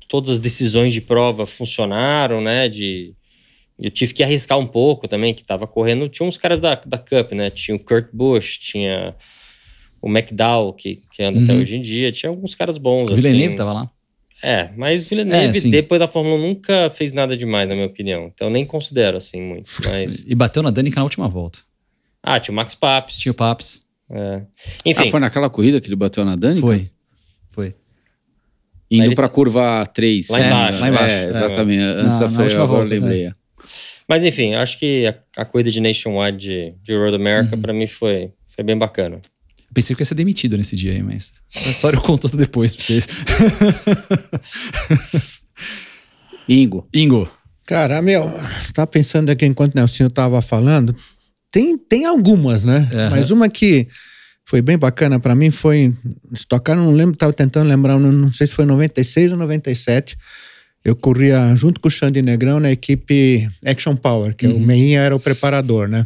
todas as decisões de prova funcionaram, né? De eu tive que arriscar um pouco também, que tava correndo. Tinha uns caras da, da Cup, né? Tinha o Kurt Busch, tinha o McDowell, que, que anda uhum. até hoje em dia. Tinha alguns caras bons. O Villeneuve assim. tava lá. É, mas o Villeneuve, é, depois da Fórmula 1, nunca fez nada demais, na minha opinião. Então, nem considero, assim, muito. Mas... e bateu na Danica na última volta. Ah, tinha o Max Paps. Tinha o Paps. É. Enfim. Ah, foi naquela corrida que ele bateu na Danica? Foi. Foi. Indo para pra curva 3. Lá embaixo. É, lá embaixo. É, exatamente. É. Antes na, da na última volta, eu lembrei. É. Mas enfim, acho que a, a corrida de Nationwide de, de Road America, uhum. para mim, foi, foi bem bacana. pensei que ia ser demitido nesse dia aí, mas. só eu conto depois pra vocês. Ingo. Ingo. Cara, meu, tá pensando aqui enquanto o Nelson tava falando. Tem, tem algumas, né? Uhum. Mas uma que foi bem bacana para mim foi. tocar não lembro, tava tentando lembrar, não, não sei se foi 96 ou 97 eu corria junto com o Xande Negrão na equipe Action Power, que é uhum. o Meinha era o preparador, né?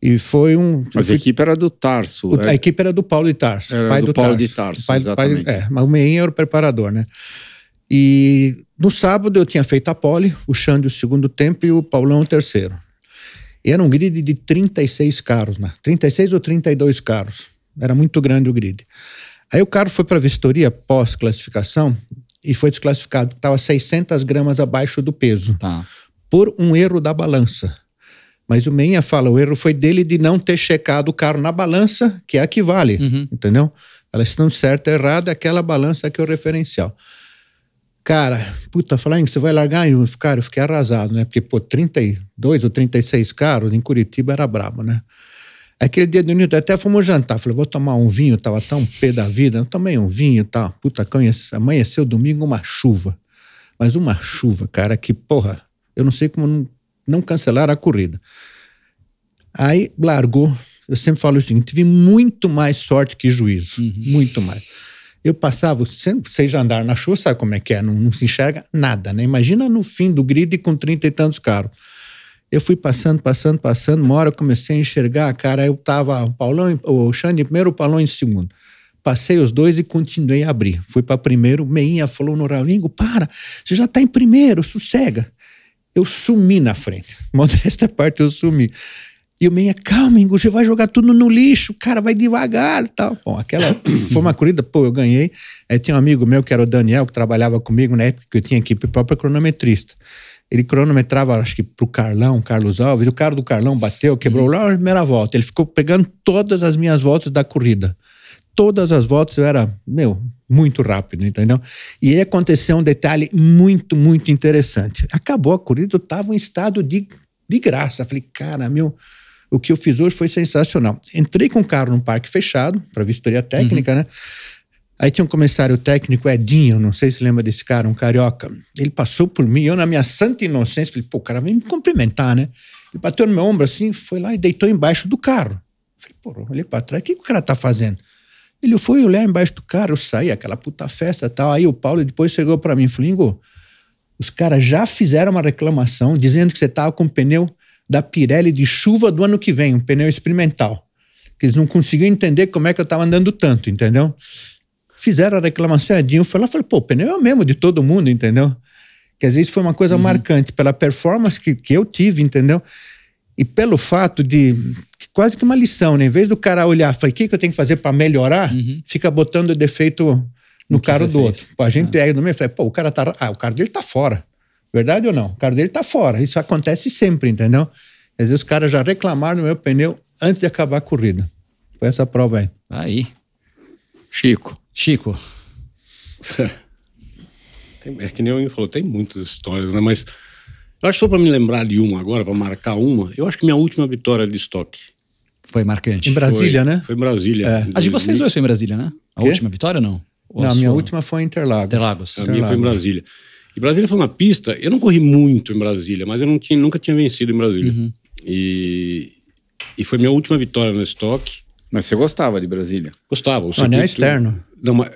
E foi um. Mas fui, a equipe era do Tarso. O, é... A equipe era do Paulo de Tarso. Era pai do, do Paulo Tarso, de Tarso. Pai, Pai, é, mas o Meinha era o preparador, né? E no sábado eu tinha feito a pole, o Xande o segundo tempo e o Paulão o terceiro. E era um grid de 36 carros, né? 36 ou 32 carros. Era muito grande o grid. Aí o carro foi para a vistoria pós-classificação e foi desclassificado. Estava 600 gramas abaixo do peso. Tá. Por um erro da balança. Mas o Meinha fala, o erro foi dele de não ter checado o carro na balança, que é a que vale, uhum. entendeu? Ela estando certa ou errada, é aquela balança que é o referencial. Cara, puta, falando que você vai largar, eu, cara, eu fiquei arrasado, né? Porque, pô, 32 ou 36 carros em Curitiba era brabo, né? Aquele dia do Nilton, até fomos jantar. Falei, vou tomar um vinho, tava tão pé da vida. Eu tomei um vinho, tá? Puta, amanheceu domingo uma chuva. Mas uma chuva, cara, que porra. Eu não sei como não, não cancelaram a corrida. Aí largou. Eu sempre falo o assim, seguinte: tive muito mais sorte que juízo. Uhum. Muito mais. Eu passava, sempre, vocês já andaram na chuva, sabe como é que é? Não, não se enxerga nada, né? Imagina no fim do grid com 30 e tantos carros. Eu fui passando, passando, passando. Uma hora eu comecei a enxergar, cara, eu tava o Paulão, o Xande em primeiro, o Paulão em segundo. Passei os dois e continuei a abrir. Fui para primeiro, Meinha falou no Raulingo, para, você já tá em primeiro, sossega. Eu sumi na frente. Modesta parte, eu sumi. E o meia, calma, Ingo, você vai jogar tudo no lixo, cara, vai devagar tal. Bom, aquela foi uma corrida, pô, eu ganhei. Aí tinha um amigo meu, que era o Daniel, que trabalhava comigo na época que eu tinha equipe própria cronometrista. Ele cronometrava, acho que pro Carlão, Carlos Alves. O cara do Carlão bateu, quebrou lá na primeira volta. Ele ficou pegando todas as minhas voltas da corrida. Todas as voltas eu era, meu, muito rápido, entendeu? E aí aconteceu um detalhe muito, muito interessante. Acabou a corrida, eu estava em estado de, de graça. Falei, cara, meu, o que eu fiz hoje foi sensacional. Entrei com o carro num parque fechado, para vistoria técnica, uhum. né? Aí tinha um comissário técnico, Edinho, não sei se lembra desse cara, um carioca. Ele passou por mim, eu, na minha santa inocência, falei, pô, o cara vem me cumprimentar, né? Ele bateu no meu ombro assim, foi lá e deitou embaixo do carro. Falei, pô, olhei pra trás, o que, que o cara tá fazendo? Ele foi olhar embaixo do carro, eu saí, aquela puta festa tal. Aí o Paulo depois chegou para mim e falou: Ingo, os caras já fizeram uma reclamação dizendo que você tava com pneu da Pirelli de chuva do ano que vem, um pneu experimental. Que eles não conseguiam entender como é que eu estava andando tanto, entendeu? Fizeram a reclamação, Edinho foi lá e falou: pô, o pneu é o mesmo de todo mundo, entendeu? Que às vezes foi uma coisa uhum. marcante pela performance que, que eu tive, entendeu? E pelo fato de quase que uma lição, né? Em vez do cara olhar, falei, o que, que eu tenho que fazer para melhorar, uhum. fica botando defeito no, no carro do fez. outro. Pô, a gente ah. é no meio, falei, pô, o cara tá, ah, o cara dele tá fora. Verdade ou não? O carro dele tá fora. Isso acontece sempre, entendeu? Às vezes os caras já reclamaram do meu pneu antes de acabar a corrida. Foi essa prova aí. Aí. Chico. Chico. tem, é que nem eu falou, tem muitas histórias, né? Mas eu acho que só para me lembrar de uma agora, para marcar uma, eu acho que minha última vitória de estoque. Foi marcante. Em Brasília, foi, né? Foi em Brasília. É. A de vocês dois foi em Brasília, né? A Quê? última vitória não? Ou não, a minha última foi em Interlagos. Interlagos. A minha foi em Brasília. E Brasília foi uma pista. Eu não corri muito em Brasília, mas eu não tinha, nunca tinha vencido em Brasília. Uhum. E, e foi minha última vitória no estoque. Mas você gostava de Brasília? Gostava. O circuito... anel externo. Não, mas...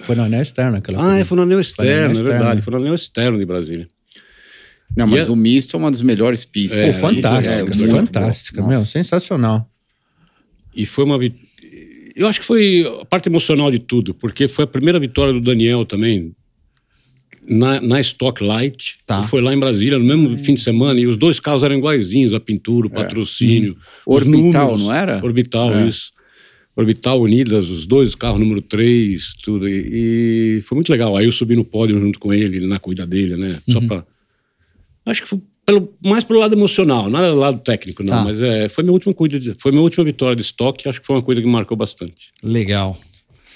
Foi no anel externo aquela Ah, foi no anel externo, é verdade. Foi no anel externo de Brasília. Não, mas e o é... misto é uma das melhores pistas. Né? É, é, fantástica, é, fantástica, meu, sensacional. E foi uma eu acho que foi a parte emocional de tudo, porque foi a primeira vitória do Daniel também, na, na Stock Light. Tá. Foi lá em Brasília, no mesmo é. fim de semana, e os dois carros eram iguaizinhos, a pintura, o é. patrocínio. É. Orbital, números, não era? Orbital, é. isso. Orbital Unidas, os dois, carro número 3, tudo. E, e, foi muito legal. Aí eu subi no pódio junto com ele, na cuida dele, né? Uhum. Só pra. Acho que foi pelo, mais pelo lado emocional, nada do lado técnico, não. Tá. Mas é, foi, minha última cuida, foi minha última vitória de estoque. Acho que foi uma coisa que marcou bastante. Legal.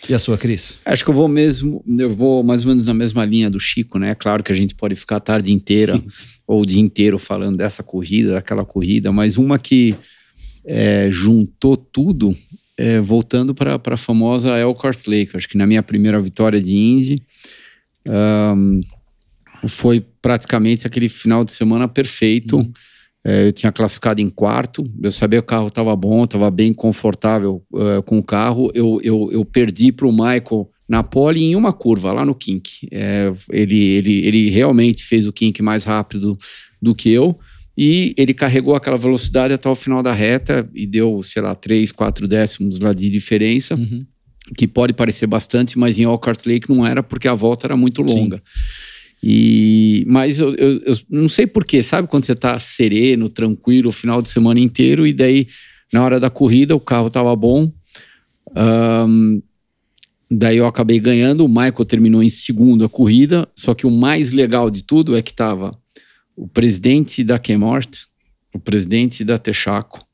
E a sua, Cris? Acho que eu vou mesmo, eu vou mais ou menos na mesma linha do Chico, né? Claro que a gente pode ficar a tarde inteira ou o dia inteiro falando dessa corrida, daquela corrida, mas uma que é, juntou tudo, é, voltando para a famosa Elkhart Lake. Acho que na minha primeira vitória de Indy, um, foi praticamente aquele final de semana perfeito. Uhum é, eu tinha classificado em quarto, eu sabia que o carro estava bom, estava bem confortável uh, com o carro. Eu, eu, eu perdi para o Michael na pole em uma curva, lá no kink. É, ele, ele, ele realmente fez o kink mais rápido do que eu. E ele carregou aquela velocidade até o final da reta e deu, sei lá, três, quatro décimos lá de diferença, uhum. que pode parecer bastante, mas em Alcart Lake não era, porque a volta era muito longa. Sim. E, mas eu, eu, eu não sei porquê, sabe quando você está sereno, tranquilo, o final de semana inteiro, e daí na hora da corrida o carro tava bom. Um, daí eu acabei ganhando, o Michael terminou em segunda corrida, só que o mais legal de tudo é que tava o presidente da Kemort, o presidente da Texaco,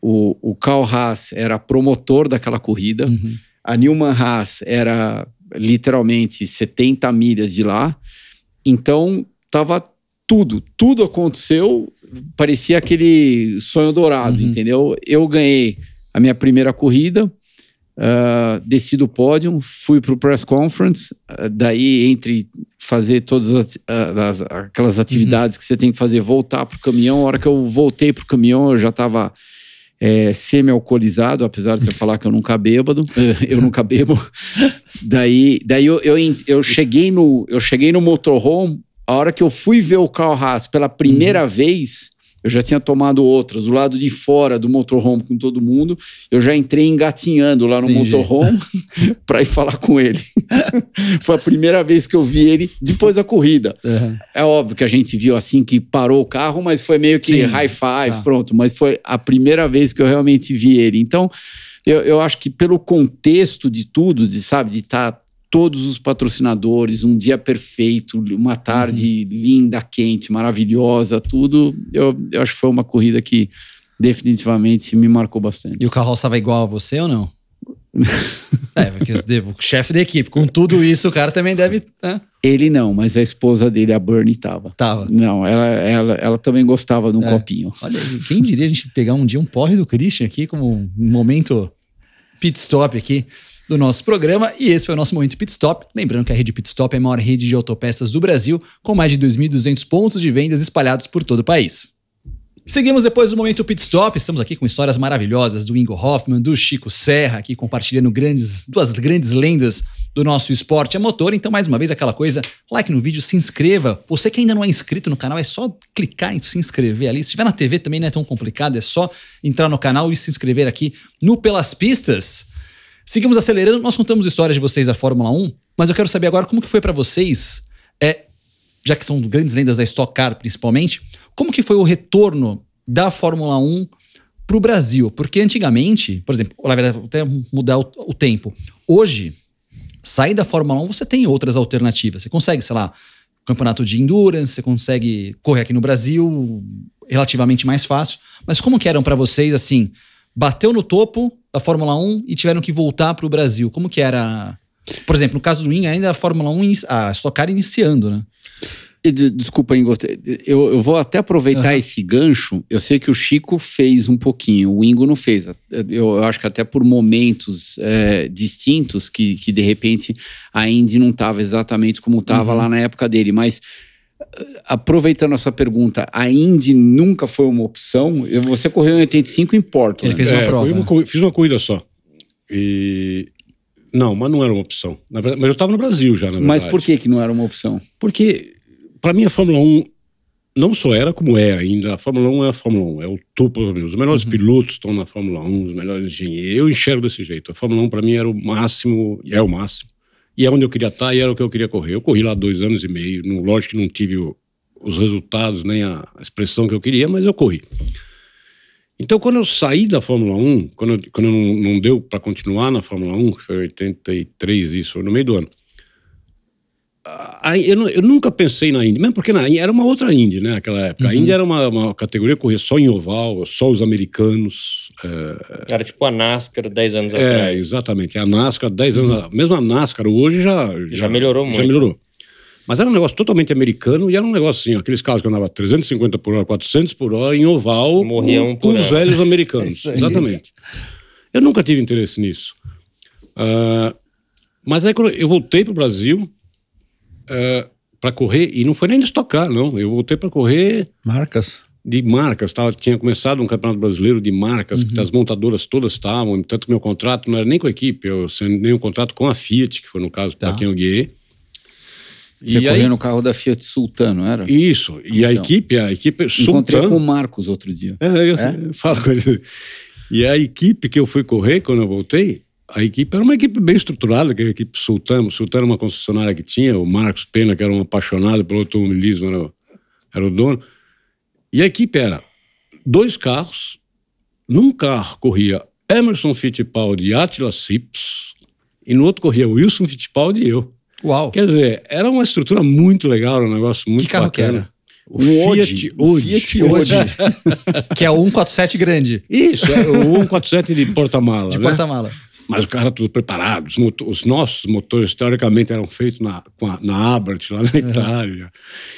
o, o Carl Haas era promotor daquela corrida, uhum. a Nilman Haas era literalmente 70 milhas de lá. Então, tava tudo, tudo aconteceu, parecia aquele sonho dourado, uhum. entendeu? Eu ganhei a minha primeira corrida, uh, desci do pódio, fui para o press conference, uh, daí entre fazer todas as, uh, as, aquelas uhum. atividades uhum. que você tem que fazer, voltar para o caminhão, a hora que eu voltei para o caminhão eu já estava é, semi-alcoolizado, apesar de você falar que eu nunca bêbado, é. eu nunca bebo. daí daí eu, eu, eu, cheguei no, eu cheguei no motorhome, a hora que eu fui ver o Carl Haas pela primeira uhum. vez, eu já tinha tomado outras. Do lado de fora do motorhome com todo mundo, eu já entrei engatinhando lá no Entendi. motorhome para ir falar com ele. Foi a primeira vez que eu vi ele depois da corrida. Uhum. É óbvio que a gente viu assim que parou o carro, mas foi meio que Sim. high five, tá. pronto. Mas foi a primeira vez que eu realmente vi ele. Então, eu, eu acho que pelo contexto de tudo, de sabe, de estar tá todos os patrocinadores, um dia perfeito, uma tarde uhum. linda, quente, maravilhosa, tudo. Eu, eu acho que foi uma corrida que definitivamente me marcou bastante. E o carro estava igual a você ou não? é, porque o chefe da equipe, com tudo isso, o cara também deve. Né? Ele não, mas a esposa dele, a Bernie, tava. Tava. Não, ela, ela, ela também gostava de um é. copinho. Olha, quem diria a gente pegar um dia um porre do Christian aqui como um momento pit stop aqui do nosso programa. E esse foi o nosso momento Pit Stop. Lembrando que a rede Pit Stop é a maior rede de autopeças do Brasil, com mais de 2.200 pontos de vendas espalhados por todo o país. Seguimos depois do momento Pit Stop. Estamos aqui com histórias maravilhosas do Ingo Hoffman, do Chico Serra, aqui compartilhando grandes, duas grandes lendas do nosso esporte a motor. Então, mais uma vez, aquela coisa: like no vídeo, se inscreva. Você que ainda não é inscrito no canal, é só clicar em se inscrever ali. Se estiver na TV também não é tão complicado, é só entrar no canal e se inscrever aqui no Pelas Pistas. Seguimos acelerando, nós contamos histórias de vocês da Fórmula 1, mas eu quero saber agora como que foi para vocês, é, já que são grandes lendas da Stock Car principalmente, como que foi o retorno da Fórmula 1 para o Brasil? Porque antigamente, por exemplo, na verdade, vou até mudar o, o tempo. Hoje, sair da Fórmula 1, você tem outras alternativas. Você consegue, sei lá, campeonato de endurance, você consegue correr aqui no Brasil relativamente mais fácil. Mas como que eram para vocês, assim, bateu no topo da Fórmula 1 e tiveram que voltar para o Brasil? Como que era? Por exemplo, no caso do Wing, ainda a Fórmula 1, a Stock iniciando, né? Desculpa, Ingo, eu, eu vou até aproveitar uhum. esse gancho. Eu sei que o Chico fez um pouquinho, o Ingo não fez. Eu, acho que até por momentos é, distintos que, que de repente a Indy não estava exatamente como estava uhum. lá na época dele. Mas aproveitando a sua pergunta, a Indy nunca foi uma opção. Você correu em 85 em Porto. Ele né? fez uma é, prova. Eu né? fiz uma corrida só. E. Não, mas não era uma opção. Verdade, mas eu estava no Brasil já, na verdade. Mas por que, que não era uma opção? Porque, para mim, a Fórmula 1 não só era como é ainda. A Fórmula 1 é a Fórmula 1, é o topo. Os melhores uhum. pilotos estão na Fórmula 1, os melhores engenheiros. Eu enxergo desse jeito. A Fórmula 1, para mim, era o máximo, e é o máximo. E é onde eu queria estar tá, e era o que eu queria correr. Eu corri lá dois anos e meio. No, lógico que não tive o, os resultados, nem a expressão que eu queria, mas eu corri. Então, quando eu saí da Fórmula 1, quando, quando não, não deu para continuar na Fórmula 1, que foi 83 isso, foi no meio do ano, eu, eu, nunca pensei na Indy, mesmo porque na Indy era uma outra Indy, né? aquela época. Uhum. A Indy era uma, uma categoria que corria só em oval, só os americanos. É... Era tipo a NASCAR 10 anos é, atrás. É, exatamente. A NASCAR 10 anos uhum. atrás. Mesmo a NASCAR hoje já, já, já melhorou já muito. Já melhorou. Mas era um negócio totalmente americano e era um negócio assim, aqueles carros que andavam 350 por hora, 400 por hora, em oval, Morriam um por com os velhos americanos. exatamente. Eu nunca tive interesse nisso. Uh, mas aí eu voltei para o Brasil uh, é, para correr, e não foi nem de estocar, não. Eu voltei para correr. Marcas? De marcas, tava, tá? tinha começado um campeonato brasileiro de marcas, uhum. que as montadoras todas estavam, tanto que meu contrato não era nem com a equipe, eu nem um contrato com a Fiat, que foi no caso tá. para quem eu guiei. Você e correu aí, no carro da Fiat Sultano, era? Isso. E então, a equipe, a equipe é Encontrei com o Marcos outro dia. É, eu é? falo com ele. E a equipe que eu fui correr quando eu voltei, a equipe era uma equipe bem estruturada, que era a equipe Sultano. Sultano era é uma concessionária que tinha, o Marcos Pena, que era um apaixonado pelo automobilismo, era, era o dono. E a equipe era dois carros. Num carro corria Emerson Fittipaldi e Attila Sips, e no outro corria Wilson Fittipaldi e eu. Uau! Quer dizer, era uma estrutura muito legal, um negócio muito que carro bacana. Que era? O, o Fiat o Fiat Ode. que é o 147 grande. Isso, é o 147 de porta-mala. De né? porta-mala mas o cara tudo preparado Os nossos motores, teoricamente, eram feitos na, na Abarth, lá na é. Itália.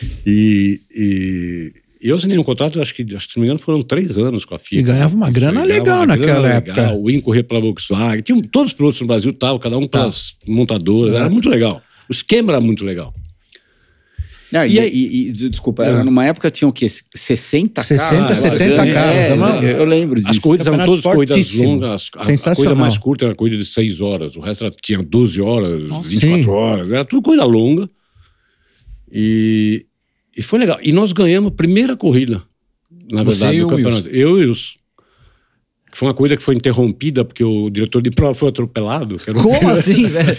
É. E, e, e, eu assinei um contrato, acho que, acho que, se não me engano, foram três anos com a Fiat. E ganhava uma grana ganhava legal uma naquela grana época. Legal. O IN corria pela Volkswagen. Tinha, todos os pilotos no Brasil estavam, cada um pelas tá. ah. montadoras. Era muito legal. O esquema era muito legal. Não, e, e, aí, e, e, desculpa, era é. numa época tinha o quê? 60 60, carros, 70 carros. É, é, é, eu lembro disso. As corridas eram todas corridas longas. A, a, corrida mais curta era a corrida de 6 horas. O resto era, tinha 12 horas, Nossa, 24 sim. horas. Era tudo coisa longa. E, e foi legal. E nós ganhamos a primeira corrida, na Você verdade, do campeonato. Wilson. Eu e os foi uma coisa que foi interrompida porque o diretor de prova foi atropelado. Como assim, velho?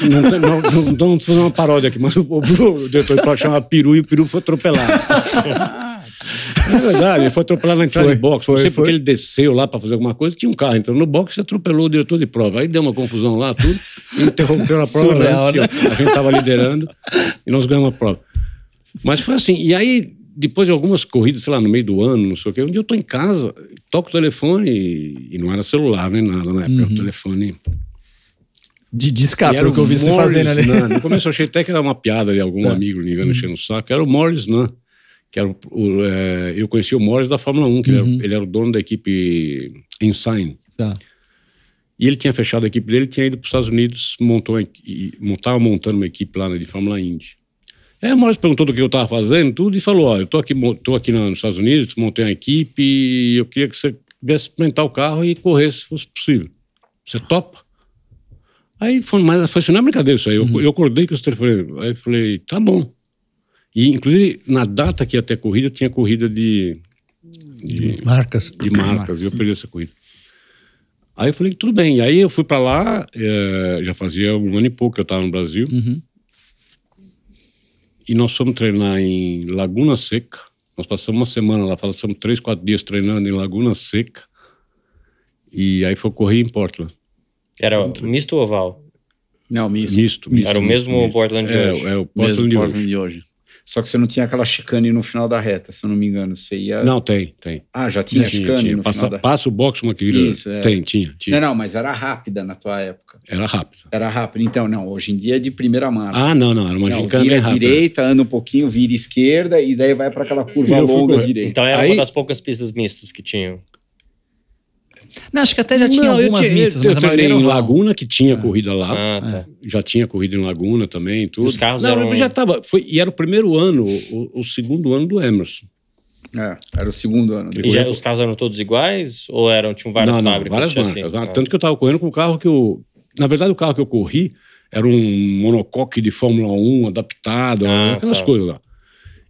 Não, não, não, não, não uma paródia aqui, mas o, o, o diretor de prova chamava Peru e o Peru foi atropelado. É verdade, ele foi atropelado na entrada foi, de boxe. Foi, não sei foi. porque ele desceu lá para fazer alguma coisa, tinha um carro entrando no boxe e atropelou o diretor de prova. Aí deu uma confusão lá, tudo, interrompeu a prova. Surreal, né? né? A gente estava liderando e nós ganhamos a prova. Mas foi assim. E aí, depois de algumas corridas, sei lá, no meio do ano, não sei o quê, um dia eu tô em casa, toco o telefone e, e não era celular nem né? nada na época, uhum. era o telefone de era o que eu vi você fazendo ali. Né? No começo eu achei até que era uma piada de algum tá. amigo ligando, uhum. enchendo o saco. Era o Morris Nan, que era o, o, é, eu conheci o Morris da Fórmula 1, que uhum. ele, era, uhum. ele, era, o dono da equipe Ensign. Tá. E ele tinha fechado a equipe dele, tinha ido para os Estados Unidos, montou estava montando uma equipe lá né, de Fórmula Indy. É, o Morris perguntou do que eu estava fazendo, tudo, e falou: Ó, eu estou aqui, tô aqui nos Estados Unidos, montei uma equipe, e eu queria que você viesse experimentar o carro e corresse, se fosse possível. Você topa? Aí foi, mas foi assim, não é brincadeira isso aí. Uhum. Eu, eu, acordei com os telefonemas. Aí falei, tá bom. E inclusive na data que ia ter corrida, tinha corrida de. de marcas. De marcas, marcas. eu perdi essa corrida. Aí eu falei, tudo bem. E aí eu fui para lá, é, já fazia um ano e pouco que eu estava no Brasil. Uhum. E nós fomos treinar em Laguna Seca. Nós passamos uma semana lá, passamos três, quatro dias treinando em Laguna Seca. E aí foi correr em Portland. Era misto ou oval? Não, misto. misto, misto era o mesmo misto. Portland de é, hoje. É, o Portland, mesmo de, Portland hoje. de hoje. Só que você não tinha aquela chicane no final da reta, se eu não me engano. Você ia. Não, tem, tem. Ah, já tinha, chicane tinha. no passa, final da Passa o box uma que vira. Isso, é. Tem, tinha, tinha. Não, não, mas era rápida na tua época. Era rápida. Era rápida. Então, não, hoje em dia é de primeira marcha. Ah, não, não. Era uma chicane rápida vira direita, anda um pouquinho, vira esquerda e daí vai para aquela curva longa longa direita. Então era aí... uma das poucas pistas mistas que tinham. Não, acho que até já tinha não, algumas eu, missas, eu, eu mas eu em Laguna, que tinha é. corrida lá. Ah, tá. É. Já tinha corrida em Laguna também tudo. Os carros não, eram... já tava, foi, E era o primeiro ano, o, o segundo ano do Emerson. É, era o segundo ano. E já, os carros eram todos iguais? Ou eram, tinham várias não, não, fábricas? Várias assim? marcas. Assim? Ah. Tanto que eu estava correndo com o carro que eu... Na verdade, o carro que eu corri era um monocoque de Fórmula 1 adaptado, ah, aquelas tá. coisas lá.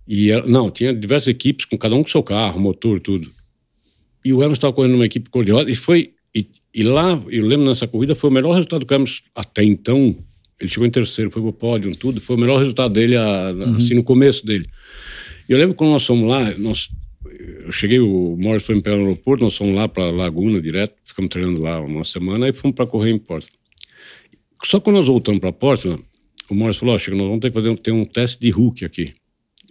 E não, tinha diversas equipes, com cada um com seu carro, motor, tudo e o Hermes estava correndo numa equipe coleosa e foi. E, e, lá, eu lembro nessa corrida, foi o melhor resultado que o Hermes até então. Ele chegou em terceiro, foi pro pódio, tudo. Foi o melhor resultado dele, a, uhum. assim, no começo dele. E eu lembro quando nós fomos lá, nós, eu cheguei, o Morris foi em pé no aeroporto, nós fomos lá para Laguna direto, ficamos treinando lá uma semana, e fomos para correr em Porto Só quando nós voltamos para Porto o Morris falou: oh, chega, nós vamos ter que fazer um, ter um teste de Hulk aqui.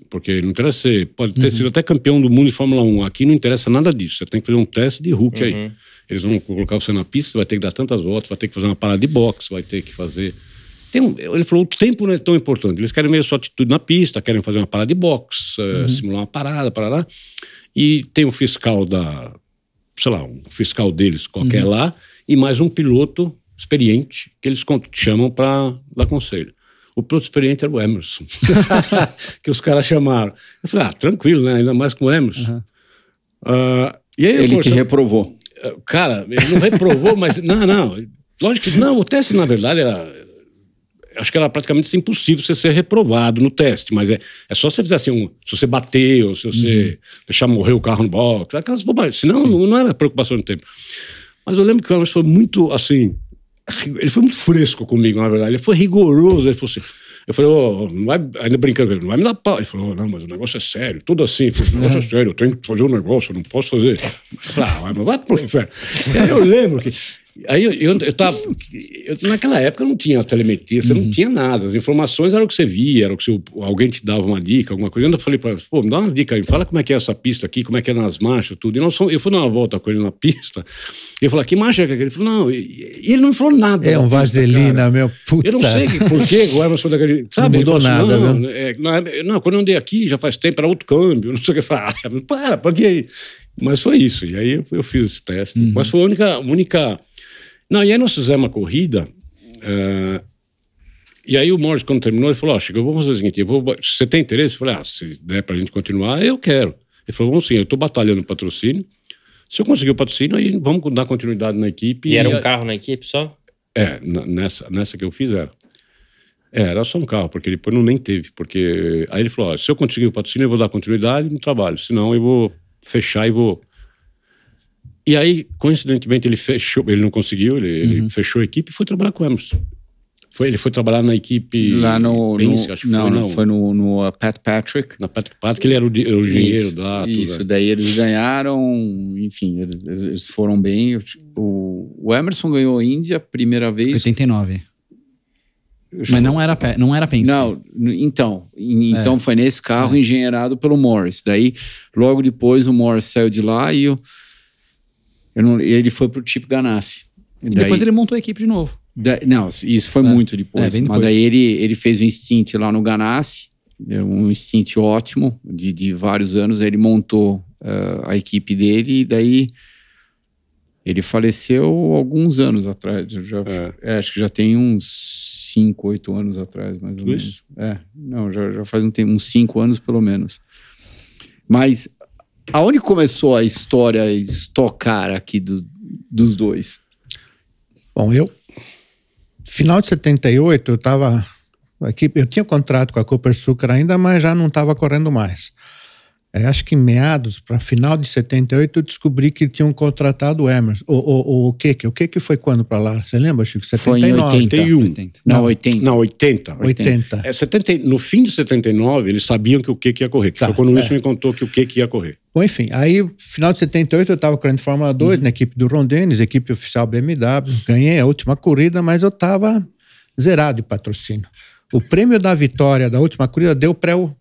Porque não interessa ser. Pode ter uhum. sido até campeão do mundo de Fórmula 1. Aqui não interessa nada disso. Você tem que fazer um teste de Hulk uhum. aí. Eles vão colocar você na pista, vai ter que dar tantas voltas, vai ter que fazer uma parada de boxe, vai ter que fazer. Um, ele falou: o tempo não é tão importante. Eles querem mesmo sua atitude na pista, querem fazer uma parada de boxe, eh, uhum. simular uma parada, parará. E tem um fiscal da. Sei lá, um fiscal deles qualquer uhum. lá, e mais um piloto experiente que eles chamam para dar conselho. O piloto experiente era o Emerson, que os caras chamaram. Eu falei, ah, tranquilo, né? Ainda mais com o Emerson. Uhum. Uh, e aí, ele que te reprovou. Ah, cara, ele não reprovou, mas. Não, não. Lógico que não. O teste, na verdade, era. Acho que era praticamente impossível você ser reprovado no teste, mas é, é só você fizer assim, um, se você bater, ou se você uhum. deixar morrer o carro no box, aquelas bobagens. Senão, não, não era preocupação no tempo. Mas eu lembro que o Emerson foi muito assim ele foi muito fresco comigo, na verdade. Ele foi rigoroso. Ele falou assim. Eu falei, oh, não vai, ainda brincando com ele, não vai me dar pau. Ele falou, não, mas o negócio é sério, tudo assim. Falei, o negócio é uhum. sério, eu tenho que fazer um negócio, eu não posso fazer. Eu falei, ah, mas vai pro inferno. aí eu lembro que Aí eu, eu, tava. Eu, naquela época não tinha telemetria, você uhum. não tinha nada. As informações eram o que você via, era o que você, alguém te dava uma dica, alguma coisa. Eu ainda falei para ele, pô, me dá uma dica aí, fala como é que é essa pista aqui, como é que é nas marchas, tudo. E nós, eu fui dar uma volta com ele na pista, e eu falei, que marcha é aquela? Ele falou, não, e, ele não falou nada. É um vaselina, meu puta. Eu não sei por que o Emerson daquele. Sabe? Não mudou falou, assim, nada, não, né? É, não, quando eu andei aqui, já faz tempo, era outro câmbio, não sei o que. Eu falei, ah, para, para que aí? Mas foi isso. E aí eu, eu fiz esse teste. Uhum. Mas foi a única, única não, e aí nós fizemos uma corrida. Uh, e aí o Morris, quando terminou, ele falou: Ó, oh, eu vamos fazer o seguinte: você tem interesse? Eu falei: Ah, se der pra gente continuar, eu quero. Ele falou: Vamos sim, eu tô batalhando o patrocínio. Se eu conseguir o patrocínio, aí vamos dar continuidade na equipe. E, e era um carro na equipe só? É, nessa, nessa que eu fiz era. É, era só um carro, porque depois não nem teve. Porque aí ele falou: ó, se eu conseguir o patrocínio, eu vou dar continuidade no trabalho, senão eu vou fechar e vou e aí, coincidentemente, ele fechou, ele não conseguiu, ele, uhum. ele fechou a equipe e foi trabalhar com o Emerson. Foi, ele foi trabalhar na equipe. Lá no. Pense, no acho que não, foi, não, foi no, no Pat Patrick. Na Pat Patrick, ele era o, o dinheiro da. Isso, é. daí eles ganharam, enfim, eles, eles foram bem. O, o Emerson ganhou a Índia primeira vez. 89. Mas não era, não era Penske. Não, então. Então é. foi nesse carro é. engenheirado pelo Morris. Daí, logo depois, o Morris saiu de lá e o. Eu não, ele foi pro Chip Ganassi. E, daí, depois ele montou a equipe de novo. Da, não, isso foi é. muito depois, é, depois, Mas daí ele, ele fez o um lá no Ganassi, um instinto ótimo, de, de vários anos. Ele montou uh, a equipe dele e daí ele faleceu alguns anos atrás. Já, é. é. acho que já tem uns 5, 8 anos atrás, mais ou Tudo menos. Isso? É, não, já, já faz um tempo, uns 5 anos pelo menos. Mas aonde começou a história estocar aqui do, dos dois? Bom, eu. Final de 78, eu estava. Aqui, eu tinha contrato com a Cooper Sucre ainda, mas já não estava correndo mais. É, acho que em meados, para final de 78, eu descobri que tinham contratado o Emerson. O, o, o, que que? O que que foi quando para lá? Você lembra, Chico? 79. Foi em 81. 80. Não, 80. Não, 80. 80. É, 70, no fim de 79, eles sabiam que o que que ia correr. Que tá, foi quando o é. me contou que o que que ia correr. Bom, enfim, aí final de 78 eu estava correndo Fórmula 2 uhum. na equipe do Rondênis, equipe oficial BMW. Ganhei a última corrida, mas eu estava zerado de patrocínio. O prêmio da vitória da última corrida deu para eu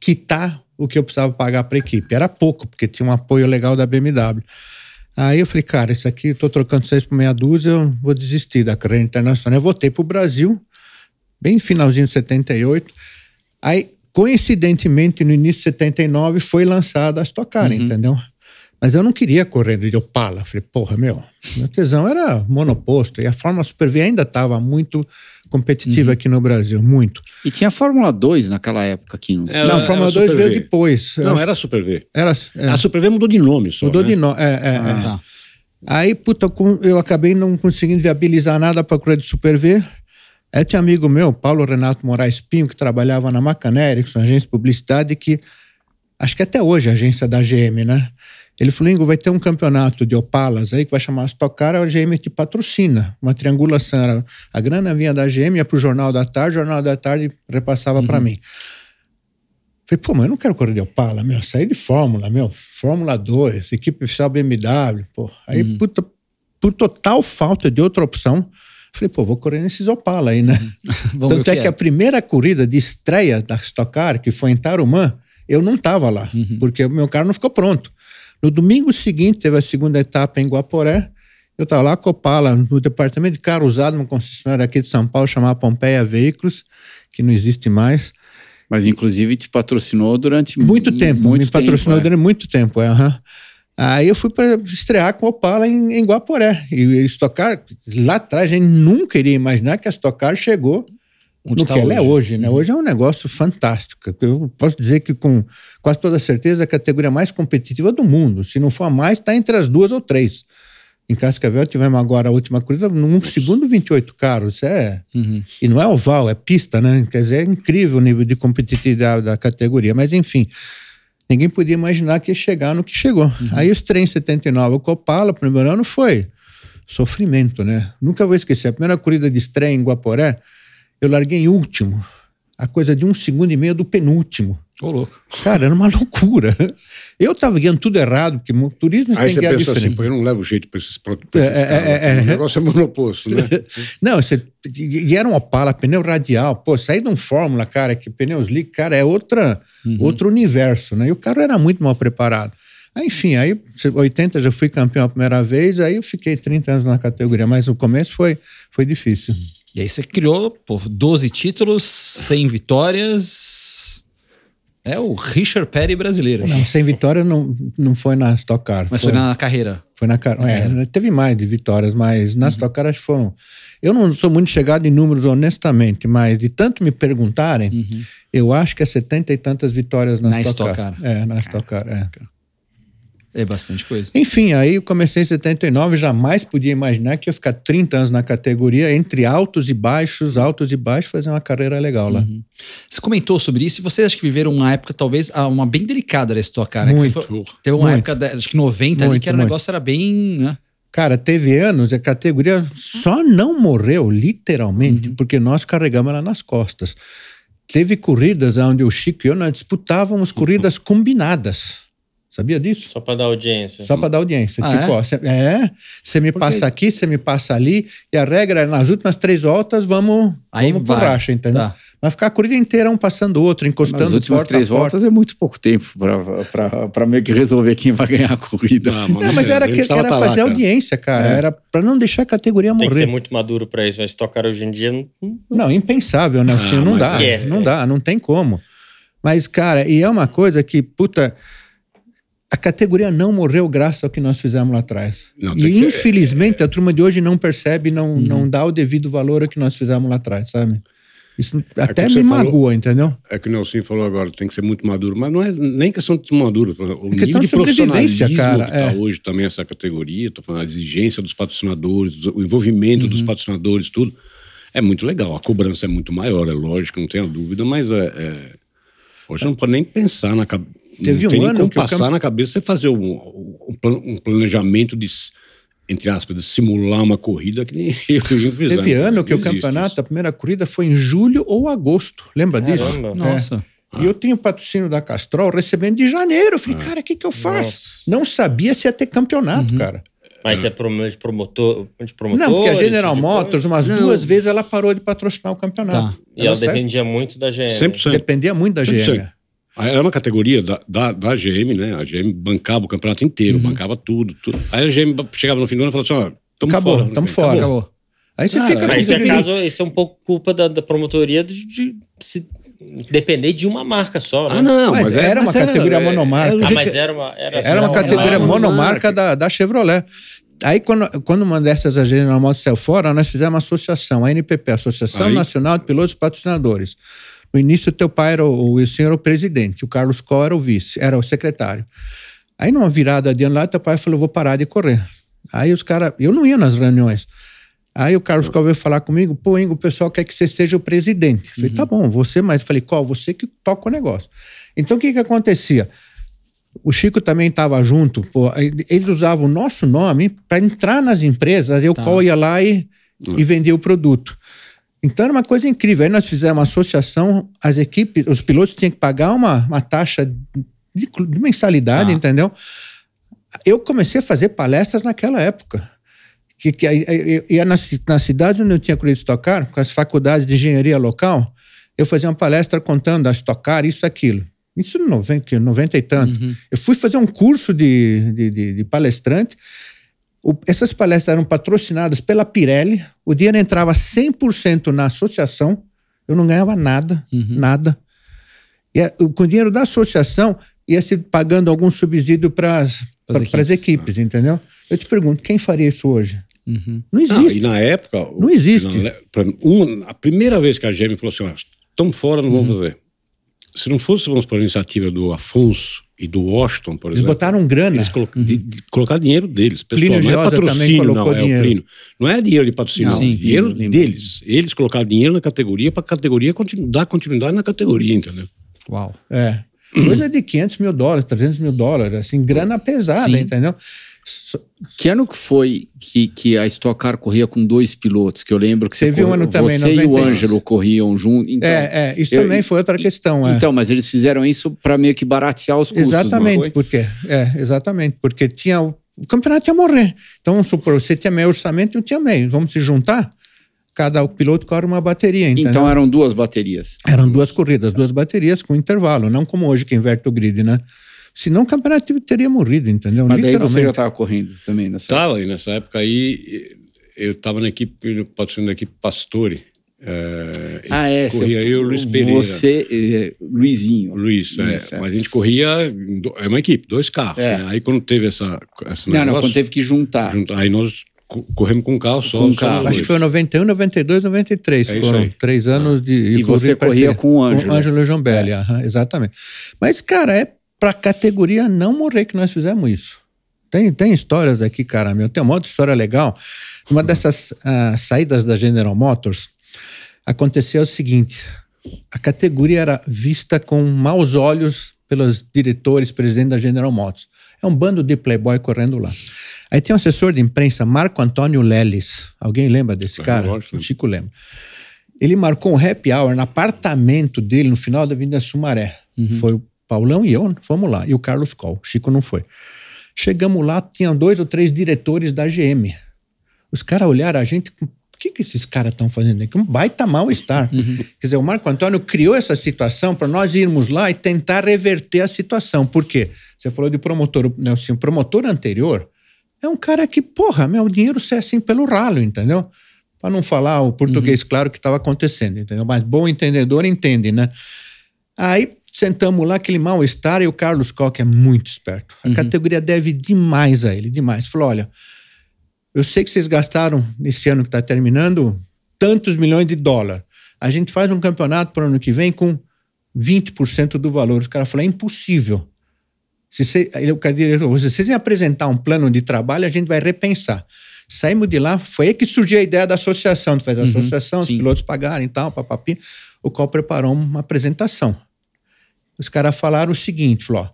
quitar o que eu precisava pagar para a equipe. Era pouco, porque tinha um apoio legal da BMW. Aí eu falei, cara, isso aqui, estou trocando seis por meia dúzia, eu vou desistir da carreira internacional. Eu voltei para o Brasil, bem finalzinho de 78. Aí, coincidentemente, no início de 79, foi lançada a Stock Car, uhum. entendeu? Mas eu não queria correr de Opala. Falei, porra, meu, meu tesão era monoposto. E a Fórmula Super V ainda estava muito competitiva uhum. aqui no Brasil, muito. E tinha Fórmula 2 naquela época aqui, não era, Não, a Fórmula 2 veio v. depois. Não, era a Super V. Era, é. A Super V mudou de nome só. Mudou né? de nome, é, é, ah, é. Tá. Aí, puta, eu acabei não conseguindo viabilizar nada para o Cura de Super V. É, tinha um amigo meu, Paulo Renato Moraes Pinho, que trabalhava na Macan Erickson, agência de publicidade, que acho que até hoje é agência da GM, né? Ele falou, Ingo, vai ter um campeonato de opalas aí que vai chamar Stock Car, a GM te patrocina. Uma triangulação, era, a grana vinha da GM, ia pro Jornal da Tarde, o Jornal da Tarde repassava uhum. para mim. Falei, pô, mas eu não quero correr de Opala, meu, saí é de Fórmula, meu, Fórmula 2, equipe oficial BMW, pô. Aí, uhum. puta, por total falta de outra opção, falei, pô, vou correr nesses Opala aí, né? Uhum. Tanto que é, que é. a primeira corrida de estreia da Stock Car, que foi em Tarumã, eu não tava lá, uhum. porque o meu carro não ficou pronto. No domingo seguinte, teve a segunda etapa em Guaporé. Eu estava lá com a Opala, no departamento de carro usado, uma concessionária aqui de São Paulo, chamada Pompeia Veículos, que não existe mais. Mas, inclusive, te patrocinou durante muito tempo. Muito me tempo, patrocinou é. durante muito tempo. É, uhum. Aí eu fui para estrear com a Opala em, em Guaporé. E a Estocar, lá atrás, a gente nunca iria imaginar que a estocar chegou onde no tá que ela hoje. é hoje, né? Uhum. Hoje é um negócio fantástico. Eu posso dizer que com quase toda certeza é a categoria mais competitiva do mundo. Se não for a mais, está entre as duas ou três. Em Cascavel tivemos agora a última corrida, num segundo 28 carros. Isso é. Uhum. E não é oval, é pista, né? Quer dizer, é incrível o nível de competitividade da categoria. Mas enfim, ninguém podia imaginar que ia chegar no que chegou. Uhum. Aí os trem 79, o Copala, primeiro ano, foi sofrimento, né? Nunca vou esquecer. A primeira corrida de estreia em Guaporé eu larguei em último, a coisa de um segundo e meio do penúltimo. Ô, louco. Cara, era uma loucura. Eu estava guiando tudo errado, porque turismo Aí tem que pensa assim, diferente. assim, eu não levo jeito para esses produtos. É, é, é, é, o negócio é monoposto, né? não, você, e era um Opala, pneu radial. Pô, saí de um Fórmula, cara, que pneus slick, cara, é outra, uhum. outro universo, né? E o carro era muito mal preparado. Aí, enfim, aí 80 já fui campeão a primeira vez, aí eu fiquei 30 anos na categoria, mas o começo foi, foi difícil. Uhum. E aí você criou pô, 12 títulos, 100 vitórias. É o Richard Perry brasileiro. Não, 100 vitórias não, não foi na Stock Car. Mas foi, foi na carreira. Foi na, car na é, carreira. Teve mais de vitórias, mas na uhum. Stock Car acho que foram. Eu não sou muito chegado em números, honestamente, mas de tanto me perguntarem, uhum. eu acho que é setenta e tantas vitórias na, na Stock Car. É, na Stock Car, é. É bastante coisa. Enfim, aí eu comecei em 79, jamais podia imaginar que ia ficar 30 anos na categoria, entre altos e baixos, altos e baixos, fazer uma carreira legal lá. Uhum. Você comentou sobre isso e vocês acho que viveram uma época, talvez, uma bem delicada da tua cara. Né? Muito. Foi, teve uma muito. época, acho que 90 muito, ali, que era, um negócio era bem. Né? Cara, teve anos, a categoria só não morreu, literalmente, uhum. porque nós carregamos ela nas costas. Teve corridas onde o Chico e eu nós disputávamos corridas combinadas. Sabia disso? Só para dar audiência. Só para dar audiência. Ah, tipo, é? ó, é, você me passa aqui, você me passa ali, e a regra é nas últimas três voltas vamos, Aí vamos por racha, entendeu? Tá. Vai ficar a corrida inteira um passando o outro, encostando. Mas as últimas três voltas é muito pouco tempo para meio que resolver quem vai ganhar a corrida. Não, não mas era, que, era tá fazer lá, cara. audiência, cara. É. Era para não deixar a categoria morrer. Tem que ser muito maduro para isso. Mas né? tocar hoje em dia. Não, não impensável, né? Assim, ah, assim, não dá. Esquece. Não é. dá, não tem como. Mas, cara, e é uma coisa que, puta a categoria não morreu graças ao que nós fizemos lá atrás. Não, e infelizmente é- a turma de hoje não percebe, não, uhum. não dá o devido valor ao que nós fizemos lá atrás, sabe? Isso é até é me magoa, entendeu? É que o Nelson falou agora, tem que ser muito maduro. Mas não é nem questão de ser maduro. O é nível de, de profissionalismo cara, que está é. hoje também essa categoria, tô falando a exigência dos patrocinadores, o envolvimento uhum. dos patrocinadores, tudo. É muito legal. A cobrança é muito maior, é lógico, não tenho dúvida, mas é, é... hoje não pode nem pensar na cabeça Teve não um tem ano como que passar eu... na cabeça você fazer um, um planejamento de entre aspas, de simular uma corrida que nem eu fiz. Teve ano que o campeonato, isso. a primeira corrida foi em julho ou agosto. Lembra disso? Nossa. É. Ah. E eu tinha o patrocínio da Castrol recebendo de janeiro. Eu falei, ah. cara, o que, que eu faço? Nossa. Não sabia se ia ter campeonato, uhum. cara. Mas é, é promotor, de promotor? Não, porque a tipo General Motors, umas não. duas vezes, ela parou de patrocinar o campeonato. Tá. E ela, ela dependia muito da GM. 100%. Né? Dependia muito da 100%. GM. Era uma categoria da, da, da GM, né? A GM bancava o campeonato inteiro, uhum. bancava tudo, tudo. Aí a GM chegava no fim do ano e falava assim: ó, tamo acabou, fora. Tamo fora. Acabou. acabou. Aí você Cara, fica. Mas esse caso, esse é um pouco culpa da, da promotoria de, de, se depender de uma marca só. Né? Ah, não, mas, mas é, era uma categoria era, é, é, monomarca. Era, ah, mas era uma. Era, era uma categoria monomarca da, da Chevrolet. Aí, quando, quando uma dessas agências moto saiu fora, nós fizemos uma associação, a NPP, Associação Aí. Nacional de Pilotos e Patrocinadores. No início, teu pai era o, o senhor era o presidente, o Carlos Coll era o vice, era o secretário. Aí, numa virada de ano lá, teu pai falou: vou parar de correr. Aí os caras. Eu não ia nas reuniões. Aí o Carlos Coll veio falar comigo: pô, Ingo, o pessoal quer que você seja o presidente. Eu falei: uhum. tá bom, você mais. Falei: qual? Você que toca o negócio. Então, o que que acontecia? O Chico também estava junto. Pô, eles usavam o nosso nome para entrar nas empresas. Eu tá. qual ia lá e, uhum. e vendia o produto. Então era uma coisa incrível. Aí nós fizemos uma associação, as equipes, os pilotos tinham que pagar uma, uma taxa de, de mensalidade, ah. entendeu? Eu comecei a fazer palestras naquela época. Que, que, ia na na cidade onde eu tinha corrido estocar, com as faculdades de engenharia local, eu fazia uma palestra contando a estocar, isso, aquilo. Isso em 90, 90 e tanto. Uhum. Eu fui fazer um curso de, de, de, de palestrante essas palestras eram patrocinadas pela Pirelli, o dinheiro entrava 100% na associação, eu não ganhava nada, uhum. nada. E com o dinheiro da associação, ia se pagando algum subsídio para as equipes, equipes ah. entendeu? Eu te pergunto, quem faria isso hoje? Uhum. Não existe. Não, e na época. Não existe. Na, a primeira vez que a GM falou assim: estamos fora, não uhum. vamos fazer. Se não fosse, vamos para a iniciativa do Afonso, e do Washington, por eles exemplo. Eles botaram grana. Eles colo uhum. de, de, colocaram dinheiro deles, pessoal. Plínio não é Giosa é patrocínio, não, dinheiro. é o Plínio. Não é dinheiro de patrocínio, não, Sim, dinheiro deles. Eles colocaram dinheiro na categoria para a categoria continu dar continuidade na categoria, entendeu? Uau. É. Coisa de 500 mil dólares, 300 mil dólares, assim, grana pesada, Sim. entendeu? Que ano que foi que, que a Stock Car corria com dois pilotos? Que eu lembro que Teve você, um ano também, você e o Ângelo corriam juntos. Então, é, é, isso eu, também foi outra questão. É. Então, mas eles fizeram isso para meio que baratear os custos. Exatamente, porque, é, exatamente, porque tinha, o campeonato ia morrer. Então, vamos supor, você tinha meio orçamento, eu tinha meio. Vamos se juntar? Cada piloto corre uma bateria. Entendeu? Então eram duas baterias. Eram duas corridas, duas baterias com intervalo, não como hoje que inverte o grid, né? Senão o campeonato teria morrido, entendeu? Mas daí você já estava correndo também nessa tava, época? Estava, nessa época aí eu estava na equipe, patrocinando a equipe Pastore. É, ah, é. Corria aí eu e o Luiz Pereira. Você, eh, Luizinho. Luiz, é, é. Mas a gente corria, é uma equipe, dois carros. É. Né? Aí quando teve essa, essa Não, negócio, não, quando teve que juntar. juntar aí nós corremos com um carro só. Com um carro. Só Acho que foi 91, 92, 93. É foram três é. anos ah. de. E, e você corria com o Ângelo. Com o Ângelo Jambelli, é. exatamente. Mas, cara, é para a categoria não morrer, que nós fizemos isso. Tem, tem histórias aqui, cara, meu. Tem uma outra história legal. Uma dessas uh, saídas da General Motors aconteceu o seguinte: a categoria era vista com maus olhos pelos diretores, presidente da General Motors. É um bando de playboy correndo lá. Aí tem um assessor de imprensa, Marco Antônio Leles. Alguém lembra desse é cara? Lógico. O Chico lembra. Ele marcou um happy hour no apartamento dele, no final da Avenida Sumaré. Uhum. Foi o Paulão e eu, fomos lá. E o Carlos Coll, Chico não foi. Chegamos lá, tinham dois ou três diretores da GM. Os caras olharam a gente o que, que esses caras estão fazendo aqui? Um baita mal-estar. Uhum. Quer dizer, o Marco Antônio criou essa situação para nós irmos lá e tentar reverter a situação. Por quê? Você falou de promotor, né? Assim, o promotor anterior é um cara que, porra, meu, o dinheiro sai assim pelo ralo, entendeu? Para não falar o português, uhum. claro, que estava acontecendo, entendeu? Mas bom entendedor entende, né? Aí Sentamos lá, aquele mal-estar, e o Carlos Koch é muito esperto. A uhum. categoria deve demais a ele, demais. Falou: olha, eu sei que vocês gastaram nesse ano que está terminando tantos milhões de dólar. A gente faz um campeonato para o ano que vem com 20% do valor. Os caras falaram: é impossível. Se você, ele, diretor, vocês iam apresentar um plano de trabalho, a gente vai repensar. Saímos de lá, foi aí que surgiu a ideia da associação. Tu faz a uhum, associação, sim. os pilotos pagarem e tal, papapi. O qual preparou uma apresentação os caras falaram o seguinte: falou,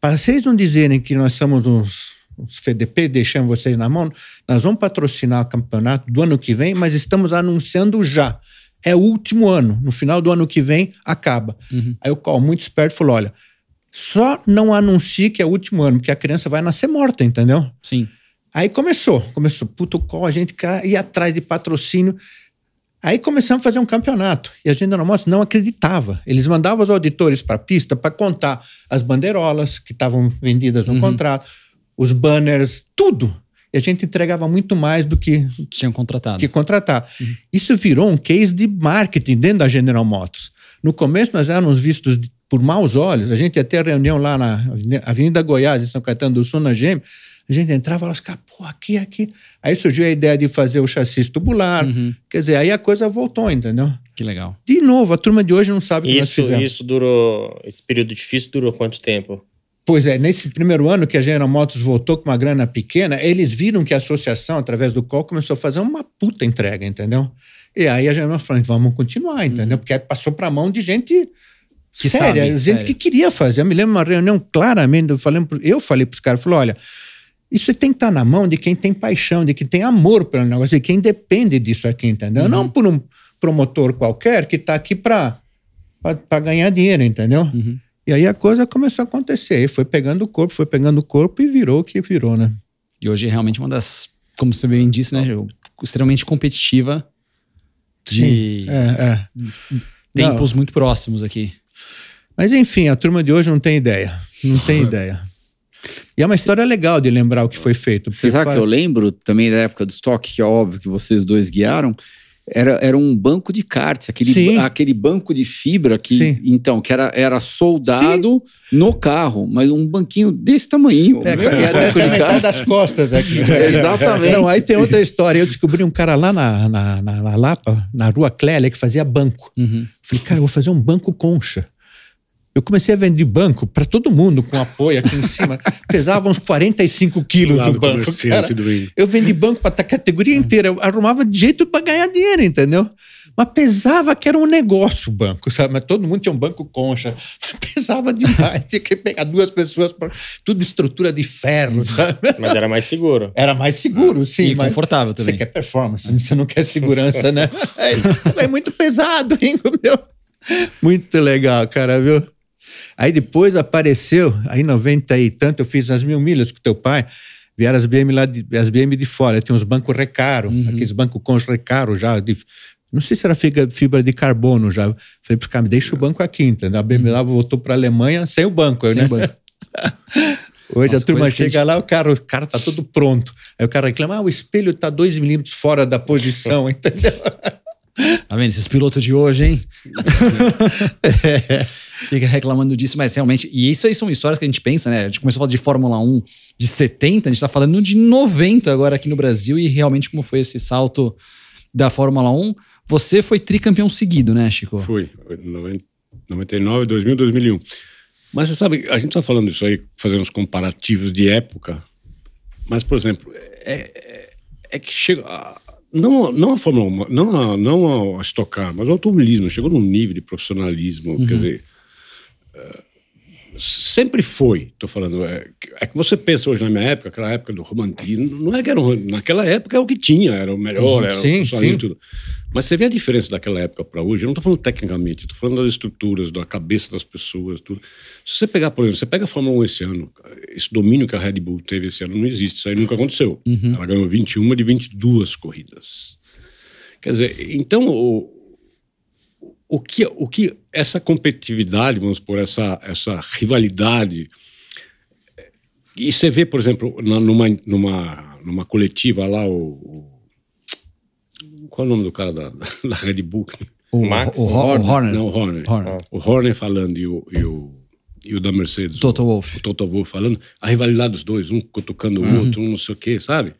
para vocês não dizerem que nós somos uns, uns FDP, deixamos vocês na mão, nós vamos patrocinar o campeonato do ano que vem, mas estamos anunciando já. É o último ano, no final do ano que vem acaba. Uhum. Aí o Cal, muito esperto, falou: olha, só não anuncie que é o último ano, porque a criança vai nascer morta, entendeu? Sim. Aí começou, começou, puto qual a gente ia atrás de patrocínio Aí começamos a fazer um campeonato e a gente não, não acreditava. Eles mandavam os auditores para a pista para contar as bandeirolas que estavam vendidas no uhum. contrato, os banners, tudo. E a gente entregava muito mais do que tinham contratado. Que contratar. Uhum. Isso virou um case de marketing dentro da General Motors. No começo nós éramos vistos por maus olhos. A gente ia ter reunião lá na Avenida Goiás, em São Caetano do Sul, na Gêmea a gente entrava, elas ficavam, pô, aqui, aqui. Aí surgiu a ideia de fazer o chassi tubular. Uhum. Quer dizer, aí a coisa voltou, entendeu? Que legal. De novo, a turma de hoje não sabe o que nós fizemos. Isso durou, esse período difícil durou quanto tempo? Pois é, nesse primeiro ano que a General Motors voltou com uma grana pequena, eles viram que a associação, através do qual, começou a fazer uma puta entrega, entendeu? E aí a General falou, vamos continuar, entendeu? Uhum. Porque aí passou para a mão de gente que séria, sabe, gente sério. que queria fazer. Eu me lembro de uma reunião claramente, eu falei, eu falei para os caras, falei, olha, isso tem que estar tá na mão de quem tem paixão, de quem tem amor pelo negócio, de quem depende disso aqui, entendeu? Uhum. Não por um promotor qualquer que está aqui para ganhar dinheiro, entendeu? Uhum. E aí a coisa começou a acontecer. E foi pegando o corpo, foi pegando o corpo e virou o que virou, né? E hoje é realmente uma das, como você bem disse, né, extremamente competitiva de Sim, é, é. tempos não. muito próximos aqui. Mas enfim, a turma de hoje não tem ideia. Não tem ideia. E é uma história legal de lembrar o que foi feito. Você sabe que eu lembro também da época do estoque, que é óbvio que vocês dois guiaram. Era, era um banco de cartas, aquele, aquele banco de fibra que Sim. então que era, era soldado Sim. no carro, mas um banquinho desse tamanho. É, é, é, é das costas aqui. Né? É, exatamente. Não, aí tem outra história. Eu descobri um cara lá na, na, na, na Lapa, na Rua Clélia, que fazia banco. Uhum. Falei, cara, eu vou fazer um banco concha. Eu comecei a vender banco para todo mundo com apoio aqui em cima. Pesava uns 45 quilos o banco. eu vendi banco para a categoria inteira. Eu arrumava de jeito para ganhar dinheiro, entendeu? Mas pesava que era um negócio o banco, sabe? Mas todo mundo tinha um banco concha. Pesava demais. tinha que pegar duas pessoas, pra... tudo estrutura de ferro, sabe? Mas era mais seguro. Era mais seguro, ah. sim. E confortável também. Você quer performance, né? você não quer segurança, né? É, é muito pesado, hein, meu? Muito legal, cara, viu? Aí depois apareceu, aí 90 e tanto, eu fiz as mil milhas com teu pai, vieram as BM lá, de, as BM de fora, tem uns bancos recaro, uhum. aqueles bancos cons recaro já, de, não sei se era fibra de carbono já. Falei cara caras, deixa o uhum. banco aqui, entendeu? A BM uhum. lá voltou pra Alemanha sem o banco, sem né? banco. Hoje Nossa, a turma chega gente... lá, o cara, o cara tá todo pronto. Aí o cara reclama, ah, o espelho tá dois milímetros fora da posição, entendeu? Tá vendo? Esses pilotos de hoje, hein? é fica reclamando disso, mas realmente. E isso aí são histórias que a gente pensa, né? A gente começou a falar de Fórmula 1 de 70, a gente tá falando de 90 agora aqui no Brasil, e realmente como foi esse salto da Fórmula 1. Você foi tricampeão seguido, né, Chico? Fui. 99, 2000, 2001. Mas você sabe, a gente tá falando isso aí, fazendo uns comparativos de época. Mas, por exemplo, é, é, é que chega. não, não a Fórmula 1, não a, não a Stock Car, mas o automobilismo chegou num nível de profissionalismo, uhum. quer dizer, sempre foi, estou falando, é, é, que você pensa hoje na minha época, aquela época do romantismo, não é que era um, naquela época é o que tinha, era o melhor, uhum, era sim, o sim. tudo. Mas você vê a diferença daquela época para hoje, eu não estou falando tecnicamente, estou falando das estruturas, da cabeça das pessoas, tudo. Se você pegar, por exemplo, você pega a Fórmula 1 esse ano, esse domínio que a Red Bull teve esse ano não existe, isso aí nunca aconteceu. Uhum. Ela ganhou 21 de 22 corridas. Quer dizer, então o, o que, o que essa competitividade, vamos por essa, essa rivalidade. E você vê, por exemplo, numa, numa, numa coletiva lá, o, o Qual é o nome do cara da, da Red Bull? O Max? O, o, Horner. o Horner. Não, o Horner. Horner. O Horner falando e o, e o, e o da Mercedes. Toto Wolff. O Toto Wolff falando. A rivalidade dos dois, um cutucando uhum. o outro, um não sei o quê, sabe?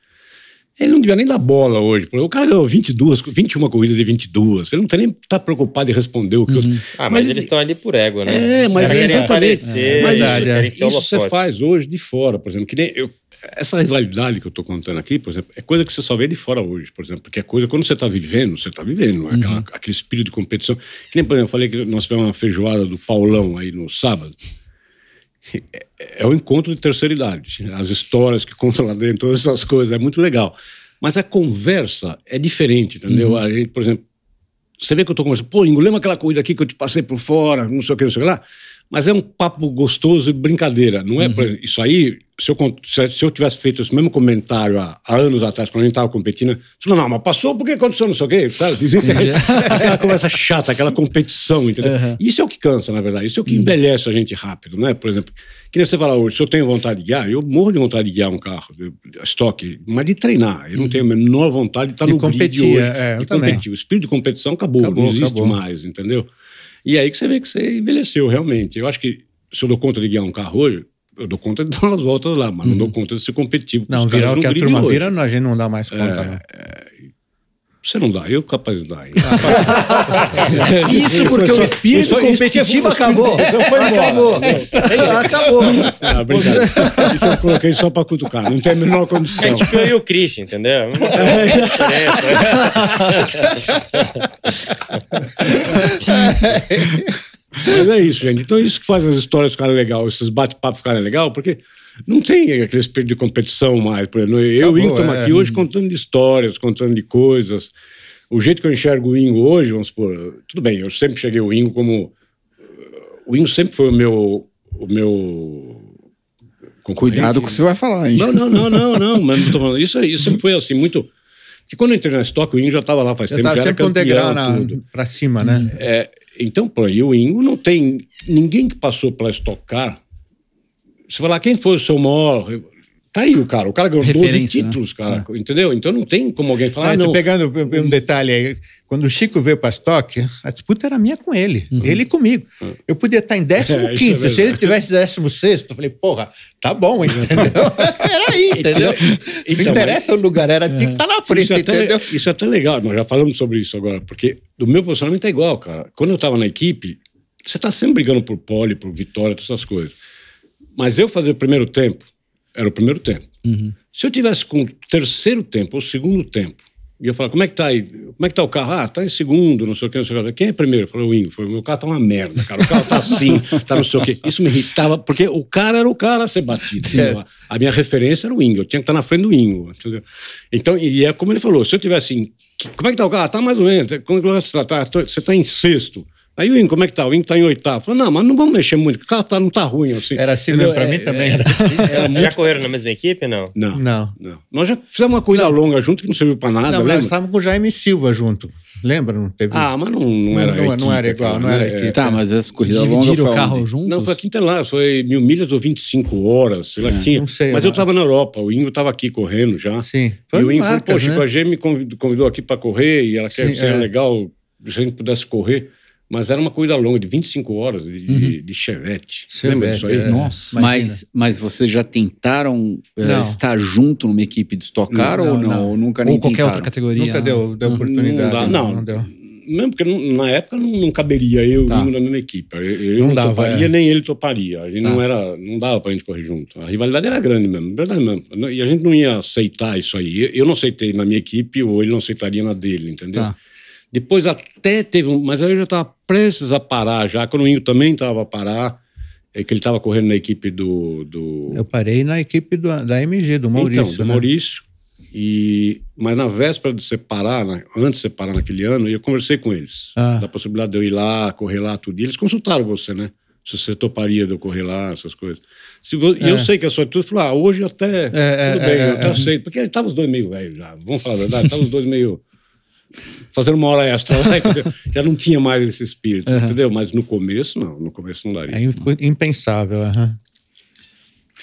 Ele não devia nem dar bola hoje. O cara ganhou 22, 21 corridas e 22. Ele não tem tá nem tá preocupado em responder o que uhum. Ah, mas, mas, eles estão ali por ego, né? É, é, é mas eles aparecer, mas verdade, isso, é. isso você faz hoje de fora, por exemplo. Que nem eu, essa rivalidade que eu estou contando aqui, por exemplo, é coisa que você só vê de fora hoje, por exemplo. Porque é coisa, quando você está vivendo, você está vivendo. Né? Uhum. Aquela, aquele espírito de competição. Que nem, por exemplo, eu falei que nós tivemos uma feijoada do Paulão aí no sábado é o um encontro de terceira idade. As histórias que contam lá dentro, todas essas coisas, é muito legal. Mas a conversa é diferente, entendeu? Uhum. A gente, por exemplo, você vê que eu estou conversando, pô, lembra aquela coisa aqui que eu te passei por fora, não sei o que, não sei o que lá. Mas é um papo gostoso e brincadeira, não é? Uhum. Exemplo, isso aí se eu, se eu tivesse feito esse mesmo comentário há, há anos atrás, quando a gente estava competindo, falou, não, mas passou porque aconteceu não sei o quê, sabe? Dizem aquela conversa chata, aquela competição, entendeu? Uhum. Isso é o que cansa, na verdade. Isso é o que uhum. envelhece a gente rápido, né? Por exemplo, que nem você falar hoje, se eu tenho vontade de guiar, eu morro de vontade de guiar um carro, estoque, mas de treinar. Eu não uhum. tenho a menor vontade de estar de no competir, hoje. É, de também. competir. O espírito de competição acabou, acabou não existe acabou. mais, entendeu? E aí que você vê que você envelheceu, realmente. Eu acho que se eu dou conta de guiar um carro hoje, eu dou conta de dar umas voltas lá, mas uhum. não dou uhum. conta de ser competitivo. Não, virar o que a turma vira, a gente não dá mais é, conta, é, né? É... Você não dá, eu capaz de dar. Ah, tá. isso porque só, o espírito é isso, competitivo isso acabou. Acabou. acabou. Ah, não, Isso eu coloquei só para cutucar, não tem a menor condição. A gente eu e o Chris, entendeu? Não Mas é isso, gente. Então, é isso que faz as histórias ficarem legal, esses bate-papos ficarem legal, porque não tem aquele espírito de competição mais. Por exemplo, eu e estamos é. aqui hoje contando de histórias, contando de coisas. O jeito que eu enxergo o Ingo hoje, vamos supor, tudo bem, eu sempre cheguei o Ingo como. O Ingo sempre foi o meu. O meu Cuidado com o que você vai falar, hein? Não, não, não, não, não. Mas não tô falando. Isso, isso sempre foi assim, muito. Que quando eu entrei na estoque, o Ingo já estava lá faz tempo, já era campeão. Sempre degrau na, pra cima, né? É, então, para o Ingo não tem ninguém que passou para Estocar. Se falar quem foi o seu maior Tá aí o cara. O cara ganhou 12 né? títulos, cara. Né? Entendeu? Então não tem como alguém falar. Ah, ah não. pegando um detalhe aí. Quando o Chico veio para Stock, a disputa era minha com ele. Uhum. Ele comigo. Uhum. Eu podia estar tá em 15. É, é se ele tivesse 16, eu falei, porra, tá bom, entendeu? era aí, então, entendeu? Então, não interessa mas... o lugar, era é. tinha que estar tá na é frente, isso entendeu? Até, isso é até legal, nós já falamos sobre isso agora, porque do meu posicionamento é igual, cara. Quando eu estava na equipe, você está sempre brigando por pole, por vitória, todas essas coisas. Mas eu fazer o primeiro tempo era o primeiro tempo. Uhum. Se eu tivesse com o terceiro tempo ou segundo tempo, e eu falar, como é que tá aí? Como é que tá o carro? Ah, tá em segundo, não sei o que, não sei o que. Quem é primeiro? Falou, o Ingo. Falei, meu carro tá uma merda, cara. O carro tá assim, tá não sei o que. Isso me irritava, porque o cara era o cara a ser batido. É. A minha referência era o Ingo. Eu tinha que estar tá na frente do Ingo, entendeu? Então, e é como ele falou, se eu tivesse... Como é que tá o carro? Ah, tá mais ou menos. É como é que você tá? tá você tá em sexto. Aí o Ingo, como é que tá? O Ingo tá em oitavo. Falei, não, mas não vamos mexer muito, o carro tá, não tá ruim assim. Era assim mesmo, pra é, mim também é, era. Assim era, muito... Já correram na mesma equipe, não? Não. Não. não. Nós já fizemos uma corrida não. longa junto que não serviu pra nada, não, lembra? Nós estávamos com o Jaime Silva junto. Lembra? Não teve... Ah, mas não, não, era não, equipe, não era igual, não era equipe. Né? Tá, né? mas essa corrida longa foi o carro onde? juntos? Não, foi aqui em lá, foi mil milhas ou 25 horas, sei lá é, tinha. Não sei. Mas eu né? tava na Europa, o Ingo tava aqui correndo já. Sim. Foi e o Ingo falou, pô, tipo, a G me convidou aqui pra correr e ela quer ser é. legal se a gente pudesse correr. Mas era uma corrida longa, de 25 horas, de, uhum. de, de Lembra disso aí? É. Nossa. Mas, mas vocês já tentaram é, estar junto numa equipe de Stock Car não, ou não? não? Ou nunca nem Ou qualquer tentaram? outra categoria. Nunca deu, deu uhum. oportunidade. Não, dá, não, não deu mesmo porque na época não, não caberia eu tá. na mesma equipe. Eu, eu não, dava, toparia, é. nem ele toparia. A gente tá. não era, não dava pra gente correr junto. A rivalidade era grande mesmo, verdade mesmo. E a gente não ia aceitar isso aí. Eu, não aceitei na minha equipe, ou ele não aceitaria na dele, entendeu? Tá. Depois até teve um. Mas aí eu já estava prestes a parar, já. Quando o Inho também estava a parar. É que ele estava correndo na equipe do, do, Eu parei na equipe do, da MG, do então, Maurício. Então, do né? Maurício. E, mas na véspera de separar, né, antes de separar naquele ano, eu conversei com eles. Ah. Da possibilidade de eu ir lá, correr lá, tudo. E eles consultaram você, né? Se você toparia de eu correr lá, essas coisas. Se vo... é. E eu é. sei que a sua atitude falou: ah, hoje até. É, é tudo é, bem, eu até é. aceito. Porque estavam os dois meio velhos já. Vamos falar a verdade, estavam os dois meio fazendo uma hora extra já não tinha mais esse espírito, uhum. entendeu? Mas no começo, não, no começo não daria. É impensável, uhum.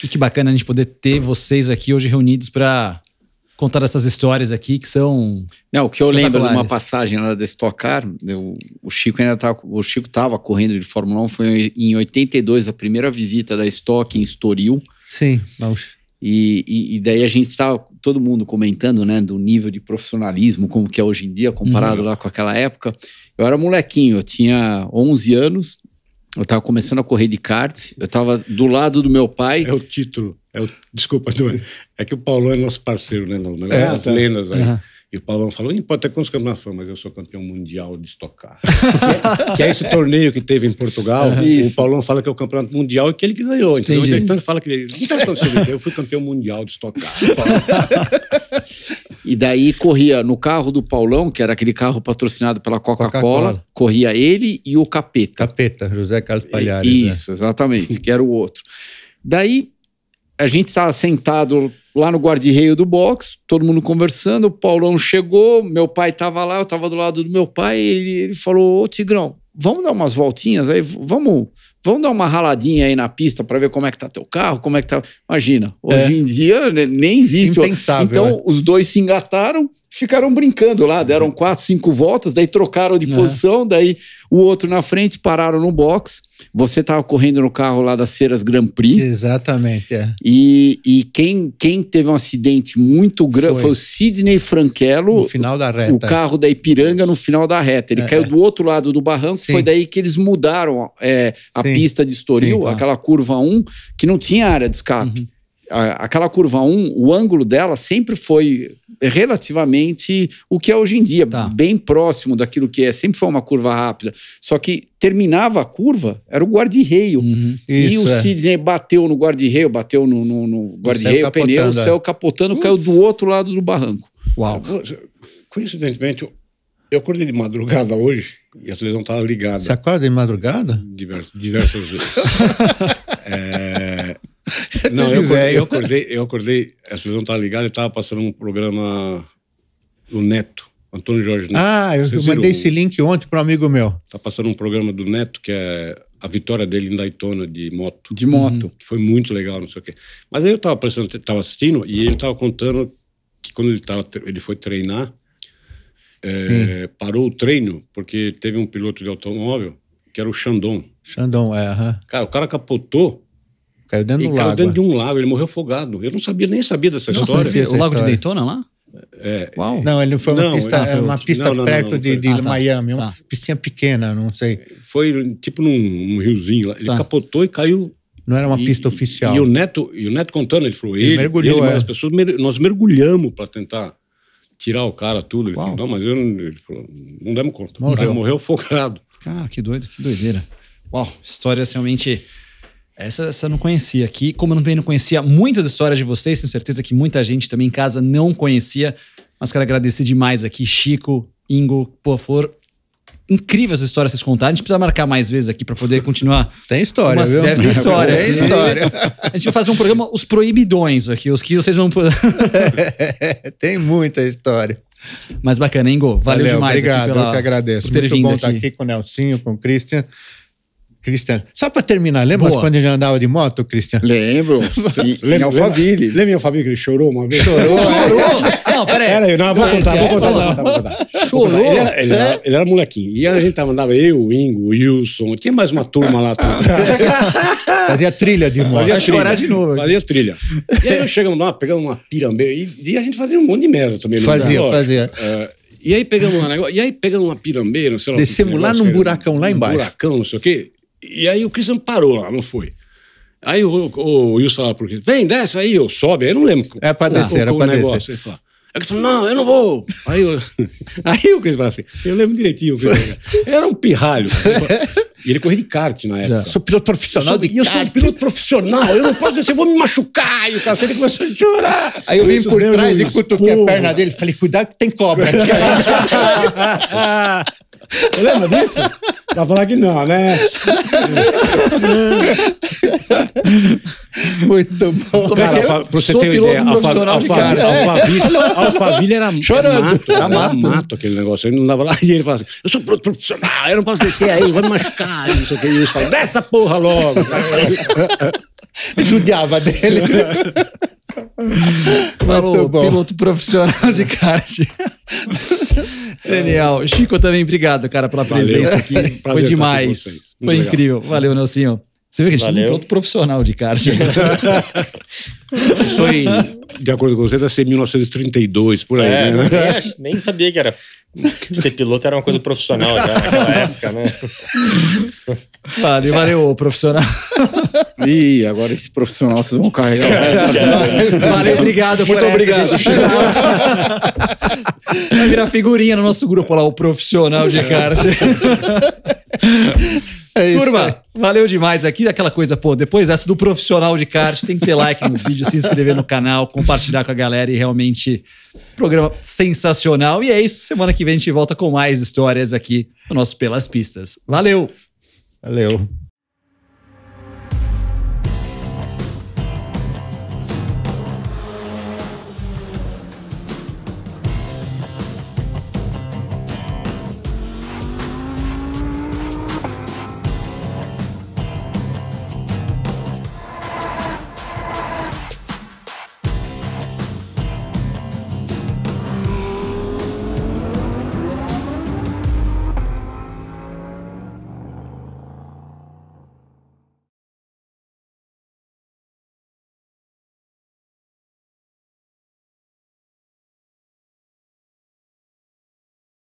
E que bacana a gente poder ter vocês aqui hoje reunidos para contar essas histórias aqui que são. Não, o que eu lembro de uma passagem lá da Stock Car, eu, o Chico ainda tava, o Chico tava correndo de Fórmula 1, foi em 82 a primeira visita da Stock em Estoril. Sim, e, e, e, daí a gente estava tá todo mundo comentando, né, do nível de profissionalismo, como que é hoje em dia, comparado uhum. lá com aquela época. Eu era molequinho, eu tinha 11 anos, eu estava começando a correr de kart, eu estava do lado do meu pai. É o título, é o, desculpa, é que o Paulo é nosso parceiro, né, não no, é, as tá. lendas aí. Uhum. E o Paulão falou: pode ter quantos campeonatos foi, mas eu sou campeão mundial de estocar. que, é, que, é, esse torneio que teve em Portugal. Uhum. O Paulão fala que é o campeonato mundial e que ele que ganhou. Entendeu? Então ele fala que ele. Não tá acontecendo, eu fui campeão mundial de estocar. e daí corria no carro do Paulão, que era aquele carro patrocinado pela Coca-Cola, Coca corria ele e o Capeta. Capeta, José Carlos Palhares. Né? Isso, né? exatamente, que era o outro. Daí a gente estava tá sentado lá no guarda-reio do box, todo mundo conversando, o Paulão chegou, meu pai estava lá, eu estava do lado do meu pai, ele, ele falou, ô Tigrão, vamos dar umas voltinhas aí, vamos, vamos dar uma raladinha aí na pista para ver como é que tá teu carro, como é que tá... Imagina, é. hoje é. em dia né, nem existe. Impensável, então, é. os dois se engataram, ficaram brincando lá, deram quatro, cinco voltas, daí trocaram de posição, daí o outro na frente, pararam no box. Você estava correndo no carro lá das Ceras Grand Prix. Exatamente, é. E, e quem, quem teve um acidente muito grande foi. foi. o Sidney franquelo No final da reta. O carro da Ipiranga no final da reta. Ele é, caiu do outro lado do barranco, Sim. foi daí que eles mudaram é, a Sim. pista de Estoril, Sim, tá. aquela curva 1, que não tinha área de escape. Uhum aquela curva 1, o ângulo dela sempre foi relativamente o que é hoje em dia, tá. bem próximo daquilo que é. Sempre foi uma curva rápida. Só que terminava a curva, era o guarda-reio. Uhum. E o é. bateu no guarda-reio, bateu no, no, no guarda-reio, o pneu, o é. céu capotando, Uts. caiu do outro lado do barranco. Uau. Ah, coincidentemente, eu acordei de madrugada hoje e a televisão estava ligada. Você acorda de madrugada? Diversas, diversas vezes. é... Não, eu acordei, eu acordei, eu acordei, a televisão estava tá ligada e estava passando um programa do Neto, Antônio Jorge Neto. Ah, eu mandei esse link ontem para um amigo meu. Tá passando um programa do Neto, que é a vitória dele em Daytona de moto. De moto. Uhum. Que foi muito legal, não sei o quê. Mas aí eu estava tava assistindo e ele estava contando que quando ele, tava, ele foi treinar, é, parou o treino, porque teve um piloto de automóvel, que era o Xandão. Xandão, é, aham. Cara, o cara capotou Caiu dentro do lago. dentro de é. um lago, ele morreu afogado. Eu não sabia, nem sabia dessa Nossa, história. Sabia essa o lago história. de Daytona lá? É, Uau. Não, ele foi uma não, pista, é, uma pista não, não, perto de, de ah, tá. Miami, tá. uma pistinha pequena, não sei. Foi tipo num, um riozinho lá. Ele tá. capotou e caiu. Não era uma e, pista oficial. E o Neto, e o Neto contando, ele falou: ele, ele mergulhou. Ele, é. as pessoas, nós mergulhamos para tentar tirar o cara, tudo. Ele Uau. falou: não, mas eu não, falou, não demos conta. Morreu. O cara morreu focado. Cara, que doido, que doideira. Uau, história realmente essa, essa eu não conhecia aqui. Como eu também não conhecia muitas histórias de vocês, tenho certeza que muita gente também em casa não conhecia. Mas quero agradecer demais aqui, Chico, Ingo, por favor. Incríveis as histórias que vocês contaram. A gente precisa marcar mais vezes aqui para poder continuar. Tem história, Umas, viu? Deve ter história. Tem história. A gente vai fazer um programa Os Proibidões aqui, os que vocês vão. Tem muita história. Mas bacana, hein, Ingo? Valeu, Valeu demais. Obrigado, pela, eu que agradeço. Muito bom aqui. estar tá aqui com o Nelsinho, com o Christian. Cristiano. Só para terminar, lembra Boa. quando a gente andava de moto, Cristiano? Lembro. lembro. lembra, em Alphaville. Lembra em Alphaville que ele chorou uma vez? Chorou. chorou. É. Não, peraí. Peraí, não, vou contar, vou contar, vou contar, Chorou? Ele era, ele, era, é. ele era, molequinho. E a gente tava, andava eu, o Ingo, o Wilson, tinha mais uma turma lá. Fazia trilha de moto. Fazia trilha chorar de novo. Fazia trilha. E aí nós chegamos lá, pegamos uma pirambeira e, e, a gente fazia um monte de merda também. Fazia, lugar. fazia. É, e aí pegamos um negócio, né? e aí pegamos uma pirambeira, não sei lá. Descemos lá num buracão lá embaixo. Um buracão, não sei o quê. E aí o Christian parou lá, não foi. Aí o, o Wilson falou pro Christian, vem, desce aí, eu sobe, aí eu não lembro. É pra descer, era é pra descer. Ele falava, eu falou não, eu não vou. Aí, eu, aí o Cris falou assim, eu lembro direitinho. era um pirralho. E ele corria de kart na época. Sou piloto profissional de eu kart. Eu sou um piloto profissional, eu não posso descer, assim, eu vou me machucar. E o cacete começou a chorar. Aí eu vim por trás e cutuquei a perna dele. Falei, cuidado que tem cobra aqui. lembra disso? tá falando que não, né? Muito bom. Cara, Como é, é? pra você Sou ter uma ideia, Alfa, Alfa, Alfa, era Chorando. mato, era mato, aquele negócio. Ele não dava lá e ele falava assim, eu sou profissional, eu não posso descer aí, vai me machucar, não sei o que. E dessa porra logo. Judiava dele. Falou, piloto profissional de kart. Daniel, Chico também, obrigado, cara, pela presença Valeu. aqui. Prazer Foi demais. Foi incrível. Valeu, Nelsinho. Você vê que a gente é um outro profissional de kart. Isso né? foi, de acordo com você, deve ser 1932, por aí, é, né? Nem, nem sabia que era Ser piloto era uma coisa profissional já naquela época, né? Valeu, valeu, profissional. Ih, agora esse profissional vocês vão carregar. valeu, obrigado Muito por obrigado. Vai virar figurinha no nosso grupo lá, o profissional de kart. É isso Turma, aí. valeu demais aqui. Aquela coisa, pô, depois dessa do profissional de kart, tem que ter like no vídeo, se inscrever no canal, compartilhar com a galera e realmente, programa sensacional. E é isso, semana que vem a gente volta com mais histórias aqui no nosso Pelas Pistas. Valeu! Valeu!